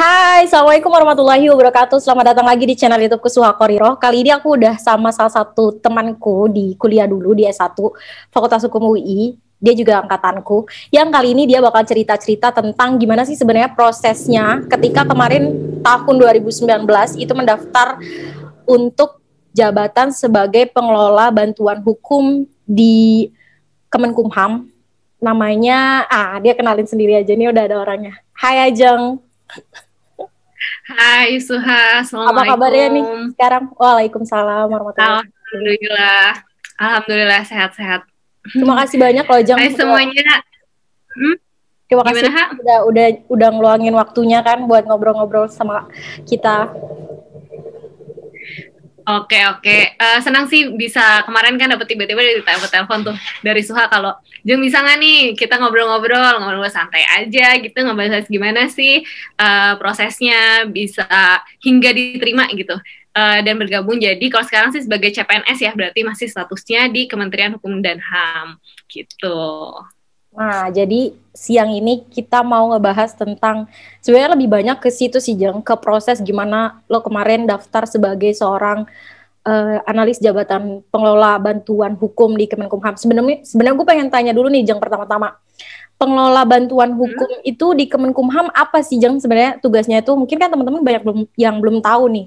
Hai, Assalamualaikum warahmatullahi wabarakatuh. Selamat datang lagi di channel Youtube Kesuha Koriro. Kali ini aku udah sama salah satu temanku di kuliah dulu, di S1, Fakultas Hukum UI. Dia juga angkatanku. Yang kali ini dia bakal cerita-cerita tentang gimana sih sebenarnya prosesnya ketika kemarin tahun 2019 itu mendaftar untuk jabatan sebagai pengelola bantuan hukum di Kemenkumham namanya ah dia kenalin sendiri aja nih udah ada orangnya. Hai Ajeng. Hai Suha, Assalamualaikum. Apa kabarnya nih sekarang? Waalaikumsalam warahmatullahi wabarakatuh. Alhamdulillah. Alhamdulillah sehat-sehat. Terima kasih banyak loh Jang. Hai semuanya. Hmm? Terima kasih Gimana, udah udah udah ngeluangin waktunya kan buat ngobrol-ngobrol sama kita. Oke okay, oke, okay. uh, eh, senang sih bisa kemarin kan dapat tiba-tiba dari telepon tuh dari Suha kalau jeng bisa nggak nih kita ngobrol-ngobrol ngobrol santai aja gitu ngobrol gimana sih uh, prosesnya bisa hingga diterima gitu uh, dan bergabung jadi kalau sekarang sih sebagai CPNS ya berarti masih statusnya di Kementerian Hukum dan Ham gitu. Nah, jadi siang ini kita mau ngebahas tentang sebenarnya lebih banyak ke situ sih Jeng, ke proses gimana lo kemarin daftar sebagai seorang uh, analis jabatan pengelola bantuan hukum di Kemenkumham. Sebenarnya sebenarnya gue pengen tanya dulu nih Jeng pertama-tama. Pengelola bantuan hukum hmm. itu di Kemenkumham apa sih Jeng sebenarnya tugasnya itu? Mungkin kan teman-teman banyak belum yang belum tahu nih.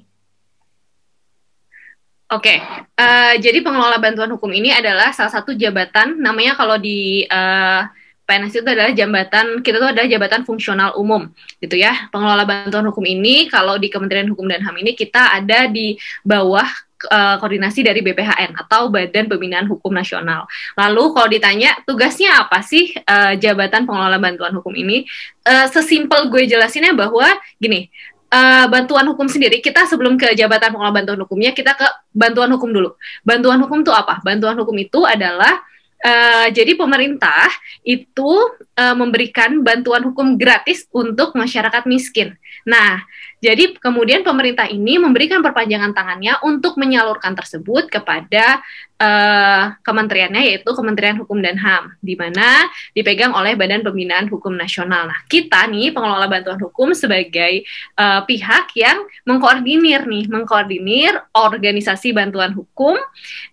Oke, okay. uh, eh, jadi pengelola bantuan hukum ini adalah salah satu jabatan, namanya kalau di uh, eh, PNS itu adalah jabatan, kita tuh adalah jabatan fungsional umum, gitu ya. Pengelola bantuan hukum ini, kalau di Kementerian Hukum dan HAM ini, kita ada di bawah eh, koordinasi dari BPHN atau Badan Pembinaan Hukum Nasional. Lalu kalau ditanya tugasnya apa sih uh, jabatan pengelola bantuan hukum ini? Uh, sesimpel gue jelasinnya bahwa gini, uh, bantuan hukum sendiri, kita sebelum ke jabatan pengelola bantuan hukumnya, kita ke bantuan hukum dulu. Bantuan hukum itu apa? Bantuan hukum itu adalah Uh, jadi pemerintah itu uh, memberikan bantuan hukum gratis untuk masyarakat miskin. Nah, jadi kemudian pemerintah ini memberikan perpanjangan tangannya untuk menyalurkan tersebut kepada uh, kementeriannya yaitu Kementerian Hukum dan HAM di mana dipegang oleh Badan Pembinaan Hukum Nasional. Nah, kita nih pengelola bantuan hukum sebagai uh, pihak yang mengkoordinir nih, mengkoordinir organisasi bantuan hukum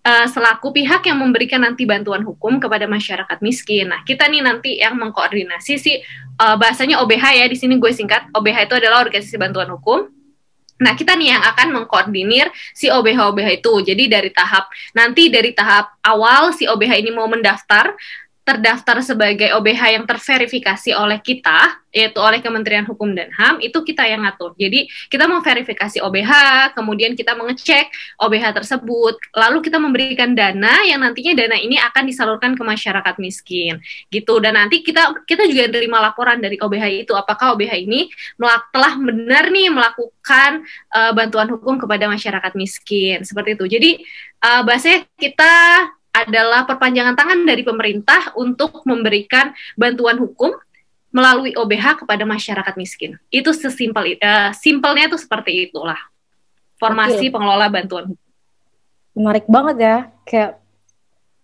uh, selaku pihak yang memberikan nanti bantuan hukum kepada masyarakat miskin. Nah, kita nih nanti yang mengkoordinasi sih uh, bahasanya OBH ya di sini gue singkat OBH itu adalah organisasi bantuan hukum Nah, kita nih yang akan mengkoordinir si OBH-OBH itu. Jadi dari tahap nanti dari tahap awal si OBH ini mau mendaftar terdaftar sebagai OBH yang terverifikasi oleh kita, yaitu oleh Kementerian Hukum dan HAM, itu kita yang ngatur. Jadi kita mau verifikasi OBH, kemudian kita mengecek OBH tersebut, lalu kita memberikan dana yang nantinya dana ini akan disalurkan ke masyarakat miskin, gitu. Dan nanti kita kita juga menerima laporan dari OBH itu, apakah OBH ini telah benar nih melakukan uh, bantuan hukum kepada masyarakat miskin, seperti itu. Jadi uh, bahasanya kita adalah perpanjangan tangan dari pemerintah untuk memberikan bantuan hukum melalui OBH kepada masyarakat miskin. Itu sesimpel uh, simpelnya itu seperti itulah. Formasi Oke. pengelola bantuan. Menarik banget ya. Kayak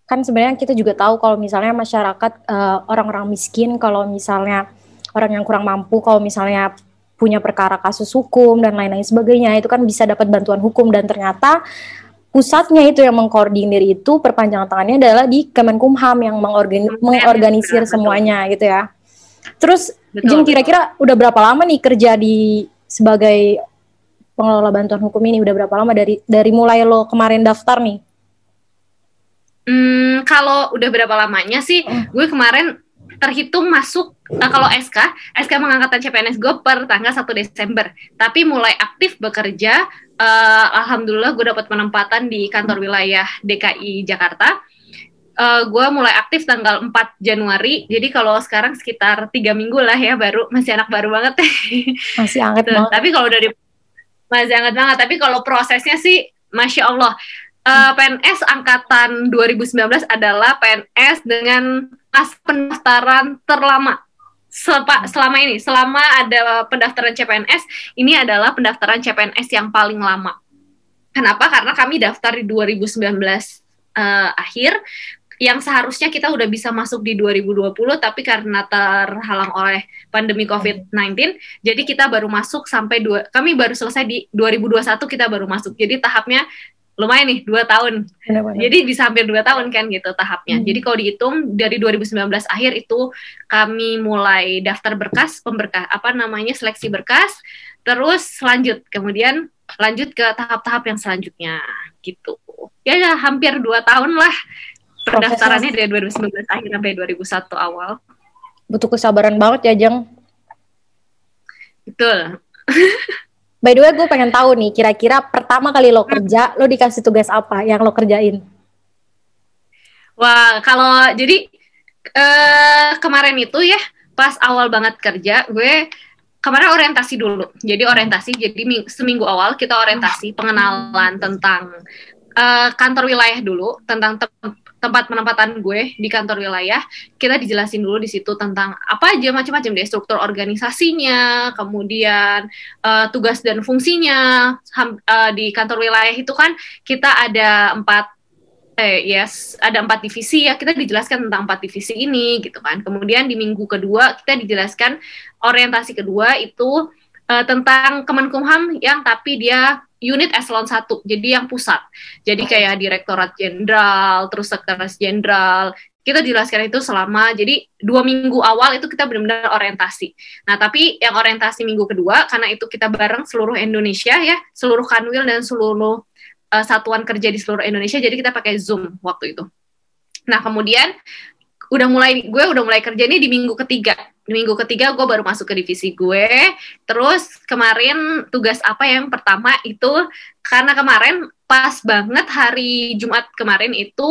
kan sebenarnya kita juga tahu kalau misalnya masyarakat eh, orang-orang uh, miskin kalau misalnya orang yang kurang mampu kalau misalnya punya perkara kasus hukum dan lain-lain sebagainya itu kan bisa dapat bantuan hukum dan ternyata pusatnya itu yang mengkoordinir itu perpanjangan tangannya adalah di Kemenkumham yang mengorgan, mengorganisir betul, semuanya betul. gitu ya. Terus betul, Jeng kira-kira udah berapa lama nih kerja di sebagai pengelola bantuan hukum ini udah berapa lama dari dari mulai lo kemarin daftar nih? Hmm, kalau udah berapa lamanya sih, hmm. gue kemarin terhitung masuk oh. nah, kalau SK, SK mengangkatan CPNS gue per tanggal 1 Desember. Tapi mulai aktif bekerja, uh, alhamdulillah gue dapat penempatan di kantor wilayah DKI Jakarta. Uh, gue mulai aktif tanggal 4 Januari, jadi kalau sekarang sekitar tiga minggu lah ya baru, masih anak baru banget. Masih anget gitu. banget. Tapi kalau dari masih anget banget. Tapi kalau prosesnya sih, masya Allah. Uh, eh, PNS angkatan 2019 adalah PNS dengan pas pendaftaran terlama selama ini selama ada pendaftaran CPNS ini adalah pendaftaran CPNS yang paling lama kenapa karena kami daftar di 2019 uh, eh, akhir yang seharusnya kita udah bisa masuk di 2020 tapi karena terhalang oleh pandemi COVID-19 jadi kita baru masuk sampai dua kami baru selesai di 2021 kita baru masuk jadi tahapnya lumayan nih dua tahun. Benar-benar. Jadi bisa hampir dua tahun kan gitu tahapnya. Hmm. Jadi kalau dihitung dari 2019 akhir itu kami mulai daftar berkas, pemberkas apa namanya seleksi berkas, terus lanjut kemudian lanjut ke tahap-tahap yang selanjutnya gitu. Ya, ya hampir dua tahun lah pendaftarannya dari 2019 akhir sampai 2001 awal. Butuh kesabaran banget ya, Jeng. Betul. By the way, gue pengen tahu nih, kira-kira pertama kali lo kerja, lo dikasih tugas apa yang lo kerjain? Wah, kalau jadi uh, kemarin itu ya, pas awal banget kerja, gue kemarin orientasi dulu. Jadi orientasi, jadi seminggu awal kita orientasi pengenalan tentang uh, kantor wilayah dulu, tentang tem tempat penempatan gue di kantor wilayah, kita dijelasin dulu di situ tentang apa aja macam-macam deh struktur organisasinya, kemudian uh, tugas dan fungsinya uh, di kantor wilayah itu kan kita ada empat eh yes ada empat divisi ya kita dijelaskan tentang empat divisi ini gitu kan kemudian di minggu kedua kita dijelaskan orientasi kedua itu uh, tentang Kemenkumham yang tapi dia unit eselon 1, jadi yang pusat. Jadi kayak direktorat jenderal, terus sekretaris jenderal, kita jelaskan itu selama jadi dua minggu awal itu kita benar-benar orientasi. Nah tapi yang orientasi minggu kedua karena itu kita bareng seluruh Indonesia ya, seluruh kanwil dan seluruh uh, satuan kerja di seluruh Indonesia, jadi kita pakai Zoom waktu itu. Nah kemudian udah mulai gue udah mulai kerja ini di minggu ketiga di minggu ketiga gue baru masuk ke divisi gue terus kemarin tugas apa yang pertama itu karena kemarin pas banget hari Jumat kemarin itu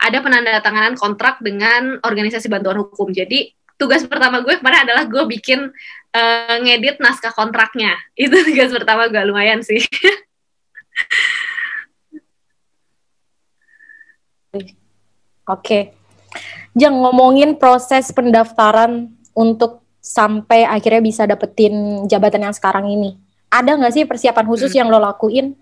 ada penandatanganan kontrak dengan organisasi bantuan hukum jadi tugas pertama gue kemarin adalah gue bikin uh, ngedit naskah kontraknya itu tugas pertama gue lumayan sih Oke. Okay. Jangan ngomongin proses pendaftaran untuk sampai akhirnya bisa dapetin jabatan yang sekarang ini. Ada nggak sih persiapan khusus hmm. yang lo lakuin?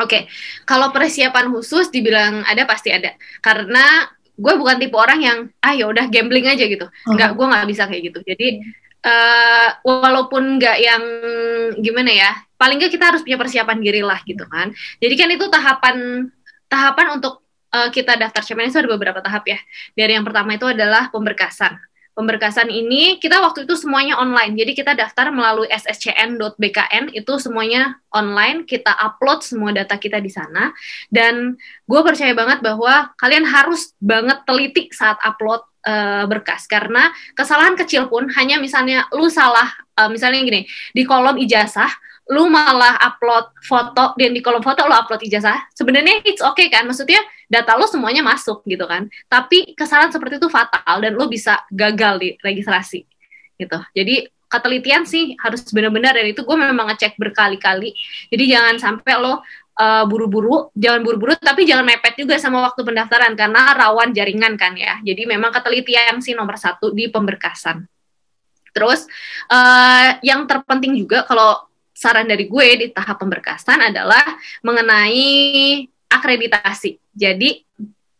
Oke, okay. kalau persiapan khusus dibilang ada pasti ada. Karena gue bukan tipe orang yang ah ya udah gambling aja gitu. Hmm. Nggak, gue nggak bisa kayak gitu. Jadi uh, walaupun nggak yang gimana ya, paling nggak kita harus punya persiapan diri lah gitu kan. Jadi kan itu tahapan tahapan untuk uh, kita daftar CPNS itu ada beberapa tahap ya. Dari yang pertama itu adalah pemberkasan. Pemberkasan ini kita waktu itu semuanya online. Jadi kita daftar melalui sscn.bkn itu semuanya online. Kita upload semua data kita di sana. Dan gue percaya banget bahwa kalian harus banget teliti saat upload eh, berkas karena kesalahan kecil pun hanya misalnya lu salah eh, misalnya gini di kolom ijazah lu malah upload foto dan di kolom foto lu upload ijazah sebenarnya it's okay kan maksudnya data lo semuanya masuk gitu kan. Tapi kesalahan seperti itu fatal dan lo bisa gagal di registrasi gitu. Jadi ketelitian sih harus benar-benar dan itu gue memang ngecek berkali-kali. Jadi jangan sampai lo eh, buru-buru, uh, jangan buru-buru tapi jangan mepet juga sama waktu pendaftaran karena rawan jaringan kan ya. Jadi memang ketelitian sih nomor satu di pemberkasan. Terus uh, yang terpenting juga kalau saran dari gue di tahap pemberkasan adalah mengenai akreditasi. Jadi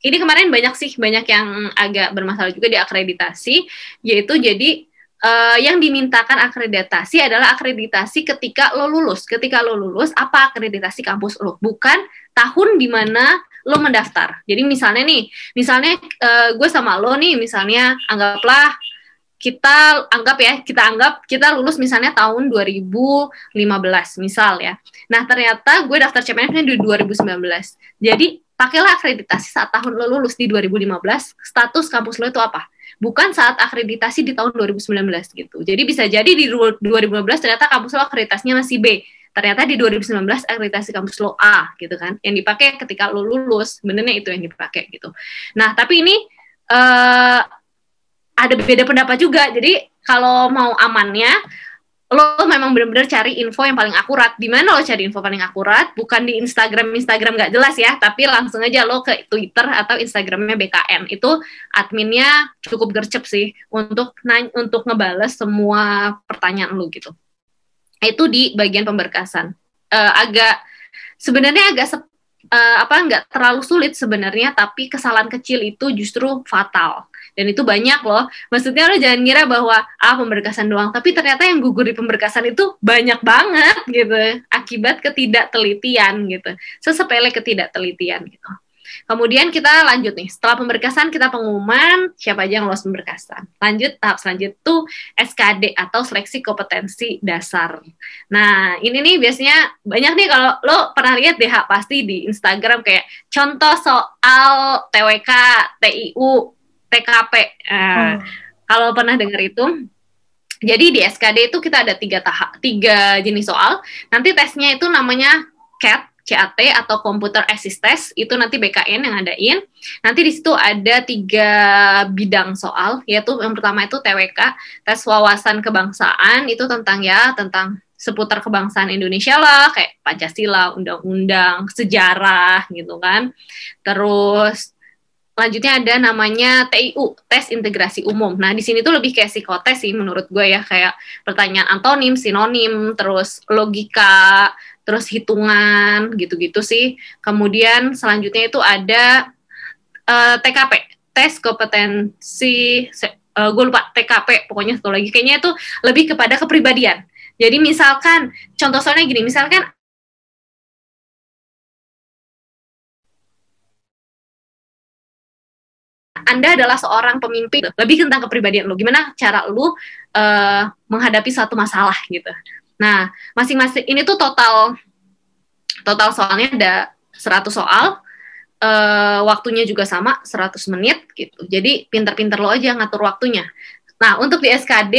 ini kemarin banyak sih banyak yang agak bermasalah juga di akreditasi yaitu jadi uh, yang dimintakan akreditasi adalah akreditasi ketika lo lulus ketika lo lulus apa akreditasi kampus lo bukan tahun di mana lo mendaftar jadi misalnya nih misalnya uh, gue sama lo nih misalnya anggaplah kita anggap ya, kita anggap kita lulus misalnya tahun 2015 misal ya. Nah, ternyata gue daftar CPNS di 2019. Jadi, pakailah akreditasi saat tahun lo lulus di 2015, status kampus lo itu apa? Bukan saat akreditasi di tahun 2019 gitu. Jadi bisa jadi di 2015 ternyata kampus lo akreditasinya masih B. Ternyata di 2019 akreditasi kampus lo A gitu kan. Yang dipakai ketika lo lulus, benernya itu yang dipakai gitu. Nah, tapi ini uh, ada beda pendapat juga. Jadi kalau mau amannya lo memang benar-benar cari info yang paling akurat. Di mana lo cari info paling akurat? Bukan di Instagram Instagram nggak jelas ya, tapi langsung aja lo ke Twitter atau Instagramnya BKN. Itu adminnya cukup gercep sih untuk untuk ngebales semua pertanyaan lo gitu. Itu di bagian pemberkasan. Uh, agak sebenarnya agak sep, uh, apa nggak terlalu sulit sebenarnya, tapi kesalahan kecil itu justru fatal dan itu banyak loh maksudnya lo jangan ngira bahwa ah pemberkasan doang tapi ternyata yang gugur di pemberkasan itu banyak banget gitu akibat ketidaktelitian gitu sesepele ketidaktelitian gitu Kemudian kita lanjut nih, setelah pemberkasan kita pengumuman siapa aja yang lolos pemberkasan. Lanjut tahap selanjutnya tuh SKD atau seleksi kompetensi dasar. Nah ini nih biasanya banyak nih kalau lo pernah lihat deh pasti di Instagram kayak contoh soal TWK, TIU, TKP. Uh, nah, oh. Kalau pernah dengar itu, jadi di SKD itu kita ada tiga tahap, tiga jenis soal. Nanti tesnya itu namanya CAT, CAT atau Computer Assist Test itu nanti BKN yang adain. Nanti di situ ada tiga bidang soal, yaitu yang pertama itu TWK, tes wawasan kebangsaan itu tentang ya tentang seputar kebangsaan Indonesia lah, kayak Pancasila, undang-undang, sejarah gitu kan. Terus Selanjutnya ada namanya TIU, tes integrasi umum. Nah, di sini tuh lebih kayak psikotes sih menurut gue ya, kayak pertanyaan antonim, sinonim, terus logika, terus hitungan, gitu-gitu sih. Kemudian selanjutnya itu ada uh, eh, TKP, tes kompetensi uh, gue lupa TKP, pokoknya satu lagi kayaknya itu lebih kepada kepribadian. Jadi misalkan contoh soalnya gini, misalkan Anda adalah seorang pemimpin, lebih tentang kepribadian lu. Gimana cara lu uh, menghadapi satu masalah gitu. Nah, masing-masing ini tuh total total soalnya ada 100 soal. Uh, waktunya juga sama 100 menit gitu. Jadi pinter-pinter lo aja ngatur waktunya. Nah, untuk di SKD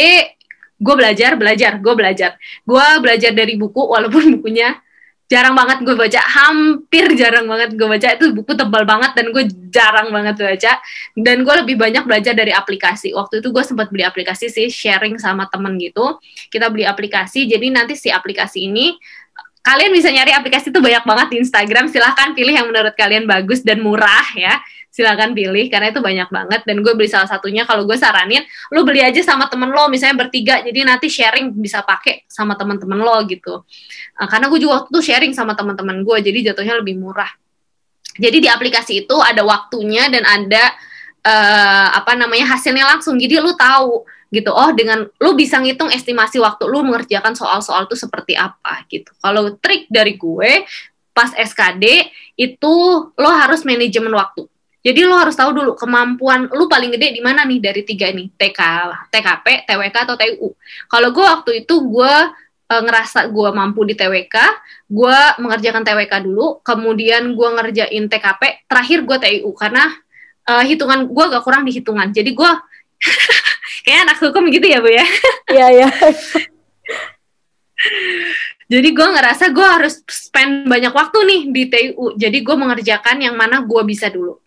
gue belajar, belajar, gue belajar. Gue belajar dari buku walaupun bukunya jarang banget gue baca hampir jarang banget gue baca itu buku tebal banget dan gue jarang banget baca dan gue lebih banyak belajar dari aplikasi waktu itu gue sempat beli aplikasi sih sharing sama temen gitu kita beli aplikasi jadi nanti si aplikasi ini kalian bisa nyari aplikasi itu banyak banget di Instagram silahkan pilih yang menurut kalian bagus dan murah ya silakan pilih karena itu banyak banget dan gue beli salah satunya kalau gue saranin lu beli aja sama temen lo misalnya bertiga jadi nanti sharing bisa pakai sama temen-temen lo gitu uh, karena gue juga waktu itu sharing sama teman-teman gue jadi jatuhnya lebih murah jadi di aplikasi itu ada waktunya dan ada uh, apa namanya hasilnya langsung jadi lu tahu gitu oh dengan lu bisa ngitung estimasi waktu lu mengerjakan soal-soal itu seperti apa gitu kalau trik dari gue pas SKD itu lo harus manajemen waktu jadi lo harus tahu dulu kemampuan lo paling gede di mana nih dari tiga ini TK, TKP, TWK atau TU. Kalau gue waktu itu gue e, eh, ngerasa gue mampu di TWK, gue mengerjakan TWK dulu, kemudian gue ngerjain TKP, terakhir gue TU karena e, hitungan gue gak kurang di hitungan. Jadi gue kayak anak hukum gitu ya bu ya? Iya iya. Jadi gue ngerasa gue harus spend banyak waktu nih di TU. Jadi gue mengerjakan yang mana gue bisa dulu.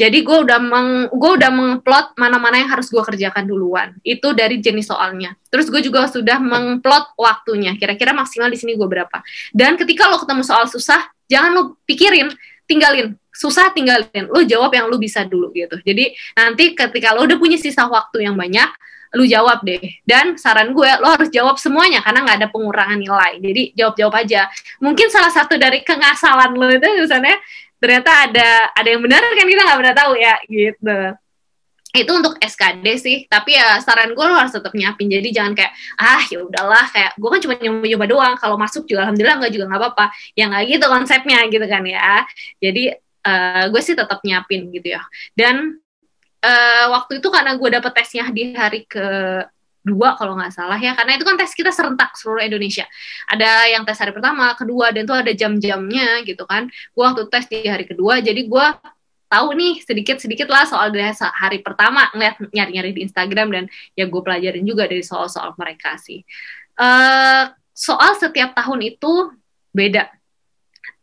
Jadi gue udah meng, gue udah mengplot mana-mana yang harus gue kerjakan duluan. Itu dari jenis soalnya. Terus gue juga sudah mengplot waktunya. Kira-kira maksimal di sini gue berapa. Dan ketika lo ketemu soal susah, jangan lo pikirin, tinggalin. Susah tinggalin. Lo jawab yang lo bisa dulu gitu. Jadi nanti ketika lo udah punya sisa waktu yang banyak, lo jawab deh. Dan saran gue, lo harus jawab semuanya karena nggak ada pengurangan nilai. Jadi jawab-jawab aja. Mungkin salah satu dari kengasalan lo itu misalnya ternyata ada ada yang benar kan kita nggak pernah tahu ya gitu itu untuk SKD sih tapi ya saran gue lo harus tetap nyiapin jadi jangan kayak ah ya udahlah kayak gue kan cuma nyoba-nyoba doang kalau masuk juga alhamdulillah nggak juga nggak apa-apa yang nggak gitu konsepnya gitu kan ya jadi uh, eh, gue sih tetap nyiapin gitu ya dan uh, waktu itu karena gue dapet tesnya di hari ke dua kalau nggak salah ya karena itu kan tes kita serentak seluruh Indonesia ada yang tes hari pertama kedua dan itu ada jam-jamnya gitu kan gue waktu tes di hari kedua jadi gue tahu nih sedikit-sedikit lah soal dari hari pertama ngeliat nyari-nyari di Instagram dan ya gue pelajarin juga dari soal-soal mereka sih. Uh, soal setiap tahun itu beda.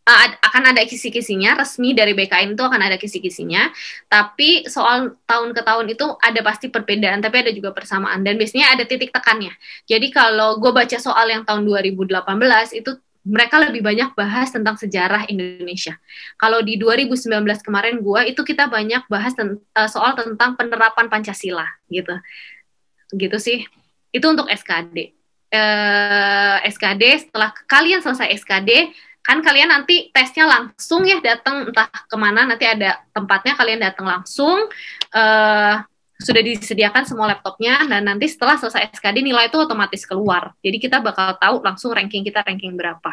Eh, akan ada kisi-kisinya resmi dari BKN itu akan ada kisi-kisinya tapi soal tahun ke tahun itu ada pasti perbedaan tapi ada juga persamaan dan biasanya ada titik tekannya jadi kalau gue baca soal yang tahun 2018 itu mereka lebih banyak bahas tentang sejarah Indonesia. Kalau di 2019 kemarin gue itu kita banyak bahas ten, eh, soal tentang penerapan Pancasila gitu. Gitu sih. Itu untuk SKD. Eh SKD setelah kalian selesai SKD kan kalian nanti tesnya langsung ya datang entah kemana nanti ada tempatnya kalian datang langsung uh, sudah disediakan semua laptopnya dan nanti setelah selesai SKD nilai itu otomatis keluar jadi kita bakal tahu langsung ranking kita ranking berapa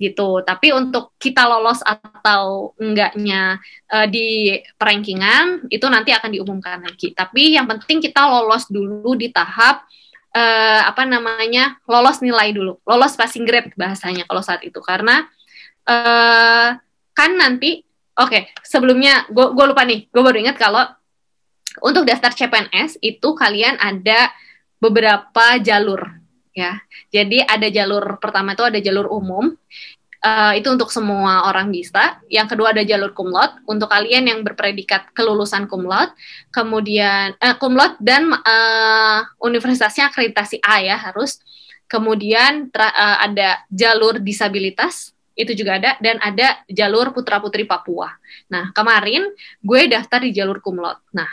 gitu tapi untuk kita lolos atau enggaknya uh, di perankingan itu nanti akan diumumkan lagi tapi yang penting kita lolos dulu di tahap uh, apa namanya lolos nilai dulu, lolos passing grade bahasanya kalau saat itu karena uh, kan nanti oke okay, sebelumnya gue lupa nih gue baru ingat kalau untuk daftar CPNS itu kalian ada beberapa jalur ya jadi ada jalur pertama itu ada jalur umum uh, itu untuk semua orang bisa. Yang kedua ada jalur kumlot untuk kalian yang berpredikat kelulusan kumlot, kemudian eh, kumlot dan uh, universitasnya akreditasi A ya harus. Kemudian tra, uh, ada jalur disabilitas itu juga ada dan ada jalur putra putri Papua. Nah kemarin gue daftar di jalur kumlot. Nah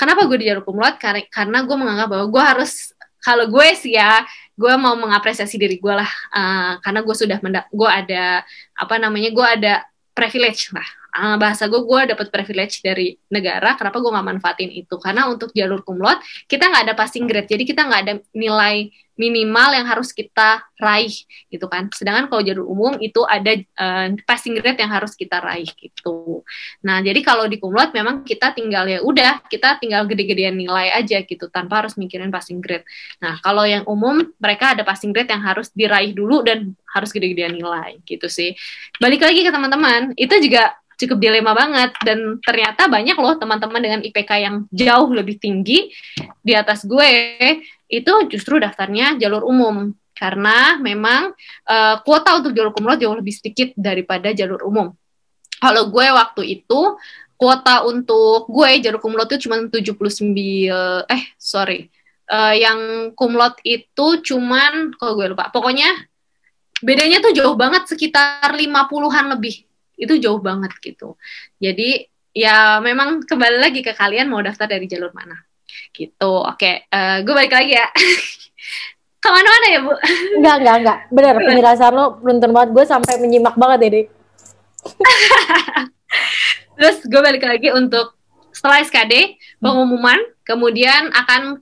kenapa gue di jalur kumlot? Karena gue menganggap bahwa gue harus kalau gue sih ya gue mau mengapresiasi diri gue lah uh, karena gue sudah gue ada apa namanya gue ada privilege lah uh, bahasa gue gue dapat privilege dari negara kenapa gue nggak manfaatin itu karena untuk jalur kumlot kita nggak ada passing grade jadi kita nggak ada nilai minimal yang harus kita raih gitu kan sedangkan kalau jalur umum itu ada uh, passing grade yang harus kita raih gitu nah jadi kalau di kumlot memang kita tinggal ya udah kita tinggal gede-gedean nilai aja gitu tanpa harus mikirin passing grade nah kalau yang umum mereka ada passing grade yang harus diraih dulu dan harus gede-gedean nilai gitu sih balik lagi ke teman-teman itu juga cukup dilema banget dan ternyata banyak loh teman-teman dengan IPK yang jauh lebih tinggi di atas gue itu justru daftarnya jalur umum karena memang uh, kuota untuk jalur kumlot jauh lebih sedikit daripada jalur umum. Kalau gue waktu itu kuota untuk gue jalur kumlot itu cuma 79 eh sorry. Uh, yang kumlot itu cuman kalau gue lupa. Pokoknya bedanya tuh jauh banget sekitar 50-an lebih itu jauh banget gitu. Jadi ya memang kembali lagi ke kalian mau daftar dari jalur mana gitu. Oke, okay. uh, eh, gue balik lagi ya. Kemana-mana ya bu? Enggak enggak enggak. Bener penjelasan lo beruntung banget. Gue sampai menyimak banget deh. Terus gue balik lagi untuk setelah SKD pengumuman, kemudian akan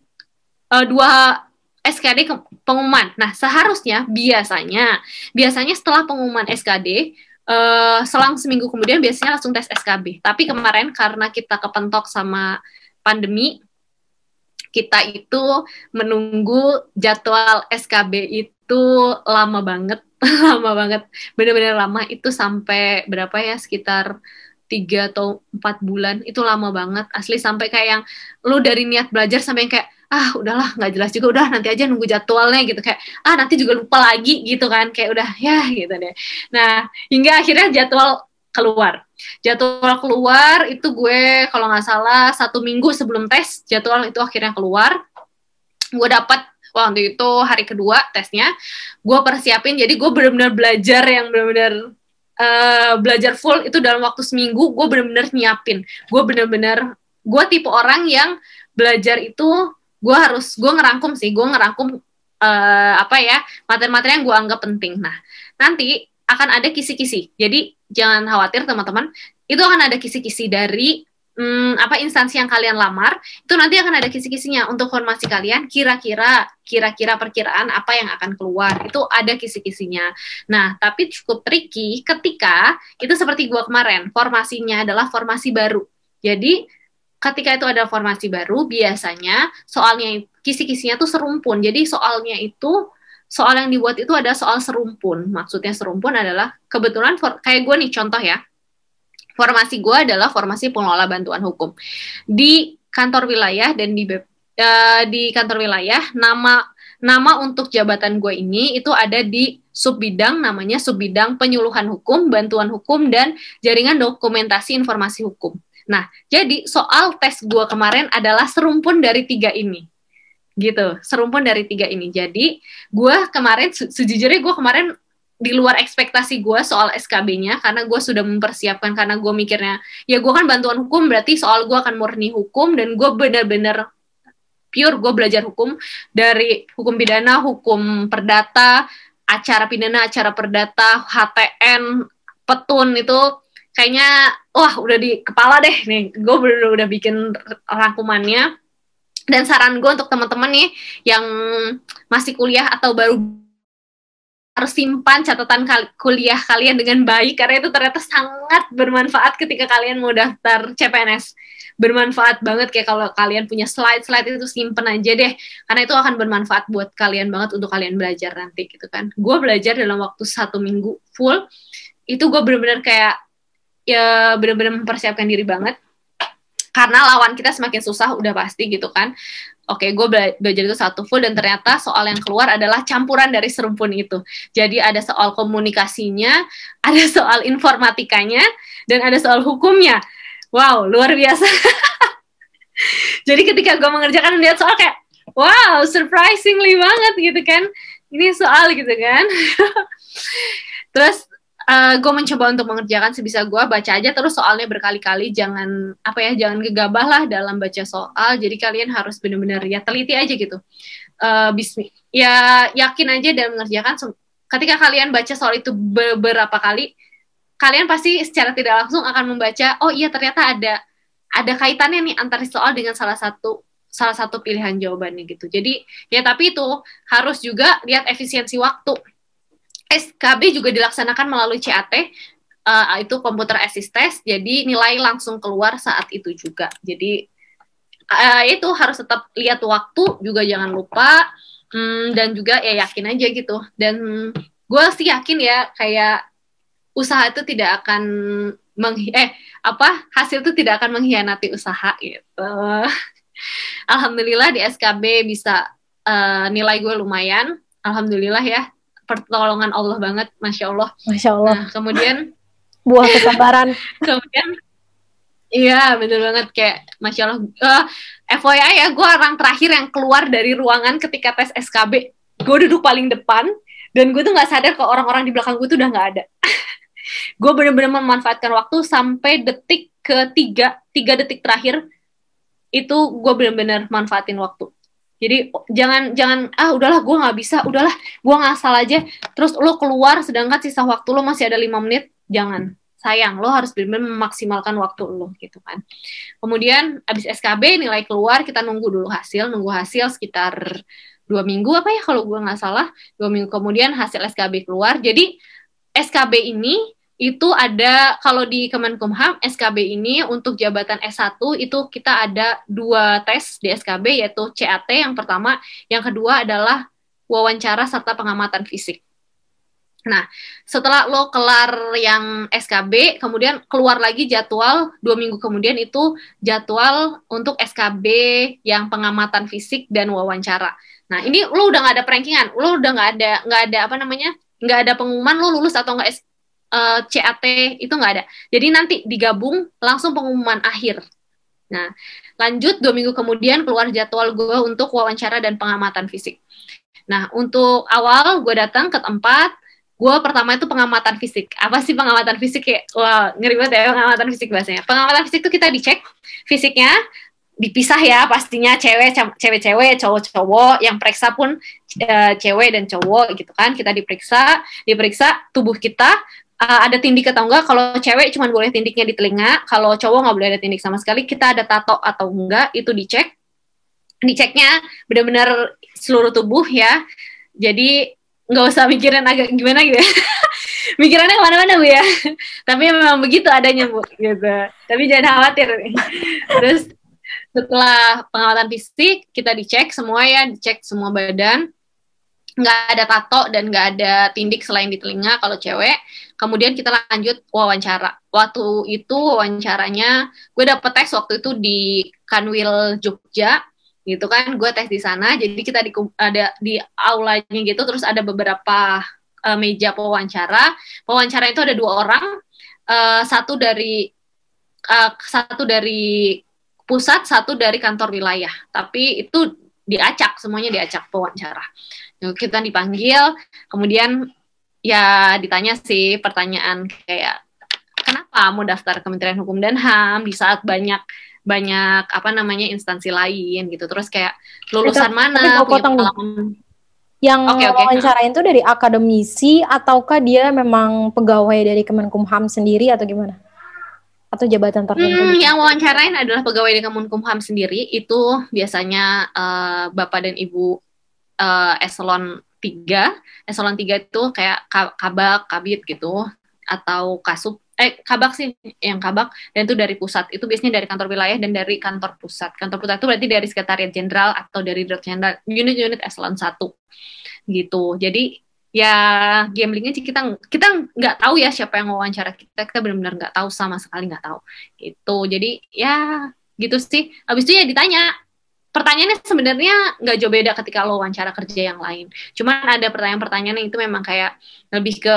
uh, dua SKD pengumuman. Nah, seharusnya biasanya biasanya setelah pengumuman SKD uh, selang seminggu kemudian biasanya langsung tes SKB. Tapi kemarin karena kita kepentok sama pandemi, kita itu menunggu jadwal SKB itu lama banget, lama banget, benar-benar lama itu sampai berapa ya sekitar tiga atau empat bulan itu lama banget asli sampai kayak yang lu dari niat belajar sampai yang kayak ah udahlah nggak jelas juga udah nanti aja nunggu jadwalnya gitu kayak ah nanti juga lupa lagi gitu kan kayak udah ya gitu deh nah hingga akhirnya jadwal keluar jadwal keluar itu gue kalau nggak salah satu minggu sebelum tes jadwal itu akhirnya keluar gue dapat waktu itu hari kedua tesnya gue persiapin jadi gue benar-benar belajar yang benar-benar uh, eh, belajar full itu dalam waktu seminggu gue benar-benar nyiapin gue benar-benar gue tipe orang yang belajar itu gue harus gue ngerangkum sih gue ngerangkum uh, apa ya materi-materi yang gue anggap penting nah nanti akan ada kisi-kisi jadi jangan khawatir teman-teman itu akan ada kisi-kisi dari hmm, apa instansi yang kalian lamar itu nanti akan ada kisi-kisinya untuk formasi kalian kira-kira kira-kira perkiraan apa yang akan keluar itu ada kisi-kisinya nah tapi cukup tricky ketika itu seperti gua kemarin formasinya adalah formasi baru jadi ketika itu ada formasi baru biasanya soalnya kisi-kisinya tuh serumpun. Jadi soalnya itu soal yang dibuat itu ada soal serumpun. Maksudnya serumpun adalah kebetulan for, kayak gue nih contoh ya. Formasi gue adalah formasi pengelola bantuan hukum. Di kantor wilayah dan di uh, di kantor wilayah nama nama untuk jabatan gue ini itu ada di sub bidang namanya sub bidang penyuluhan hukum, bantuan hukum dan jaringan dokumentasi informasi hukum. Nah, jadi soal tes gue kemarin adalah serumpun dari tiga ini gitu serumpun dari tiga ini jadi gue kemarin sejujurnya gue kemarin di luar ekspektasi gue soal SKB-nya karena gue sudah mempersiapkan karena gue mikirnya ya gue kan bantuan hukum berarti soal gue akan murni hukum dan gue benar-benar pure gue belajar hukum dari hukum pidana hukum perdata acara pidana acara perdata HTN petun itu kayaknya wah udah di kepala deh nih gue bener udah bikin rangkumannya dan saran gue untuk teman-teman nih yang masih kuliah atau baru harus simpan catatan kuliah kalian dengan baik karena itu ternyata sangat bermanfaat ketika kalian mau daftar CPNS bermanfaat banget kayak kalau kalian punya slide-slide itu simpen aja deh karena itu akan bermanfaat buat kalian banget untuk kalian belajar nanti gitu kan gue belajar dalam waktu satu minggu full itu gue bener-bener kayak ya benar-benar mempersiapkan diri banget karena lawan kita semakin susah udah pasti gitu kan oke gue bela belajar itu satu full dan ternyata soal yang keluar adalah campuran dari serumpun itu jadi ada soal komunikasinya ada soal informatikanya dan ada soal hukumnya wow luar biasa jadi ketika gue mengerjakan lihat soal kayak wow surprisingly banget gitu kan ini soal gitu kan terus uh, eh, gue mencoba untuk mengerjakan sebisa gue baca aja terus soalnya berkali-kali jangan apa ya jangan gegabah lah dalam baca soal jadi kalian harus benar-benar ya teliti aja gitu uh, eh, bismi ya yakin aja dan mengerjakan ketika kalian baca soal itu beberapa kali kalian pasti secara tidak langsung akan membaca oh iya ternyata ada ada kaitannya nih antara soal dengan salah satu salah satu pilihan jawabannya gitu jadi ya tapi itu harus juga lihat efisiensi waktu SKB juga dilaksanakan melalui CAT uh, eh, itu komputer assist test jadi nilai langsung keluar saat itu juga jadi uh, itu harus tetap lihat waktu juga jangan lupa um, dan juga ya yakin aja gitu dan gue sih yakin ya kayak usaha itu tidak akan meng eh apa hasil itu tidak akan mengkhianati usaha gitu alhamdulillah di SKB bisa uh, nilai gue lumayan alhamdulillah ya pertolongan Allah banget, masya Allah. Masya Allah. Nah, kemudian buah kesabaran. kemudian Iya, bener banget kayak masya Allah. Uh, eh, FYI ya, gue orang terakhir yang keluar dari ruangan ketika tes SKB. Gue duduk paling depan dan gue tuh nggak sadar ke orang-orang di belakang gue tuh udah nggak ada. gue bener-bener memanfaatkan waktu sampai detik ketiga, tiga detik terakhir itu gue bener-bener manfaatin waktu jadi jangan jangan ah udahlah gue nggak bisa udahlah gue ngasal aja terus lo keluar sedangkan sisa waktu lo masih ada lima menit jangan sayang lo harus benar-benar memaksimalkan waktu lo gitu kan kemudian abis SKB nilai keluar kita nunggu dulu hasil nunggu hasil sekitar dua minggu apa ya kalau gue nggak salah dua minggu kemudian hasil SKB keluar jadi SKB ini itu ada kalau di Kemenkumham SKB ini untuk jabatan S1 itu kita ada dua tes di SKB yaitu CAT yang pertama, yang kedua adalah wawancara serta pengamatan fisik. Nah, setelah lo kelar yang SKB, kemudian keluar lagi jadwal dua minggu kemudian itu jadwal untuk SKB yang pengamatan fisik dan wawancara. Nah, ini lo udah nggak ada perankingan, lo udah nggak ada nggak ada apa namanya nggak ada pengumuman lo lulus atau nggak uh, eh, CAT itu nggak ada. Jadi nanti digabung langsung pengumuman akhir. Nah, lanjut dua minggu kemudian keluar jadwal gue untuk wawancara dan pengamatan fisik. Nah, untuk awal gue datang ke tempat, gue pertama itu pengamatan fisik. Apa sih pengamatan fisik ya? ngeri banget ya pengamatan fisik bahasanya. Pengamatan fisik itu kita dicek fisiknya, dipisah ya pastinya cewek cewek-cewek cowok-cowok yang periksa pun e, cewek dan cowok gitu kan kita diperiksa diperiksa tubuh kita uh, ada tindik atau enggak. Kalau cewek cuma boleh tindiknya di telinga, kalau cowok nggak boleh ada tindik sama sekali. Kita ada tato atau enggak itu dicek. Diceknya benar-benar seluruh tubuh ya. Jadi nggak usah mikirin agak gimana gitu. Ya. Mikirannya kemana-mana bu ya. Tapi memang begitu adanya bu gitu. Tapi jangan khawatir. Terus setelah pengawatan fisik kita dicek semua ya, dicek semua badan nggak ada tato dan nggak ada tindik selain di telinga kalau cewek. Kemudian kita lanjut wawancara. Waktu itu wawancaranya gue dapet tes waktu itu di Kanwil Jogja gitu kan gue tes di sana jadi kita di ada di aulanya gitu terus ada beberapa uh, meja pewawancara pewawancara itu ada dua orang uh, satu dari uh, satu dari pusat satu dari kantor wilayah tapi itu diacak semuanya diacak pewawancara nah, kita dipanggil kemudian ya ditanya sih pertanyaan kayak kenapa mau daftar Kementerian Hukum dan HAM di saat banyak banyak apa namanya instansi lain gitu terus kayak lulusan mana punya yang okay, okay. wawancarain itu dari akademisi ataukah dia memang pegawai dari Kemenkumham sendiri atau gimana? atau jabatan tertentu? Hmm, gitu? yang wawancarain adalah pegawai di Kemenkumham sendiri itu biasanya uh, bapak dan ibu uh, eselon 3. Eselon 3 itu kayak kabak, kabit gitu atau kasub eh kabak sih yang kabak dan itu dari pusat itu biasanya dari kantor wilayah dan dari kantor pusat kantor pusat itu berarti dari sekretariat jenderal atau dari direktur jenderal unit-unit eselon satu gitu jadi ya gamblingnya sih kita kita nggak tahu ya siapa yang wawancara kita kita benar-benar nggak tahu sama sekali nggak tahu gitu jadi ya gitu sih habis itu ya ditanya pertanyaannya sebenarnya nggak jauh beda ketika lo wawancara kerja yang lain cuman ada pertanyaan-pertanyaan yang itu memang kayak lebih ke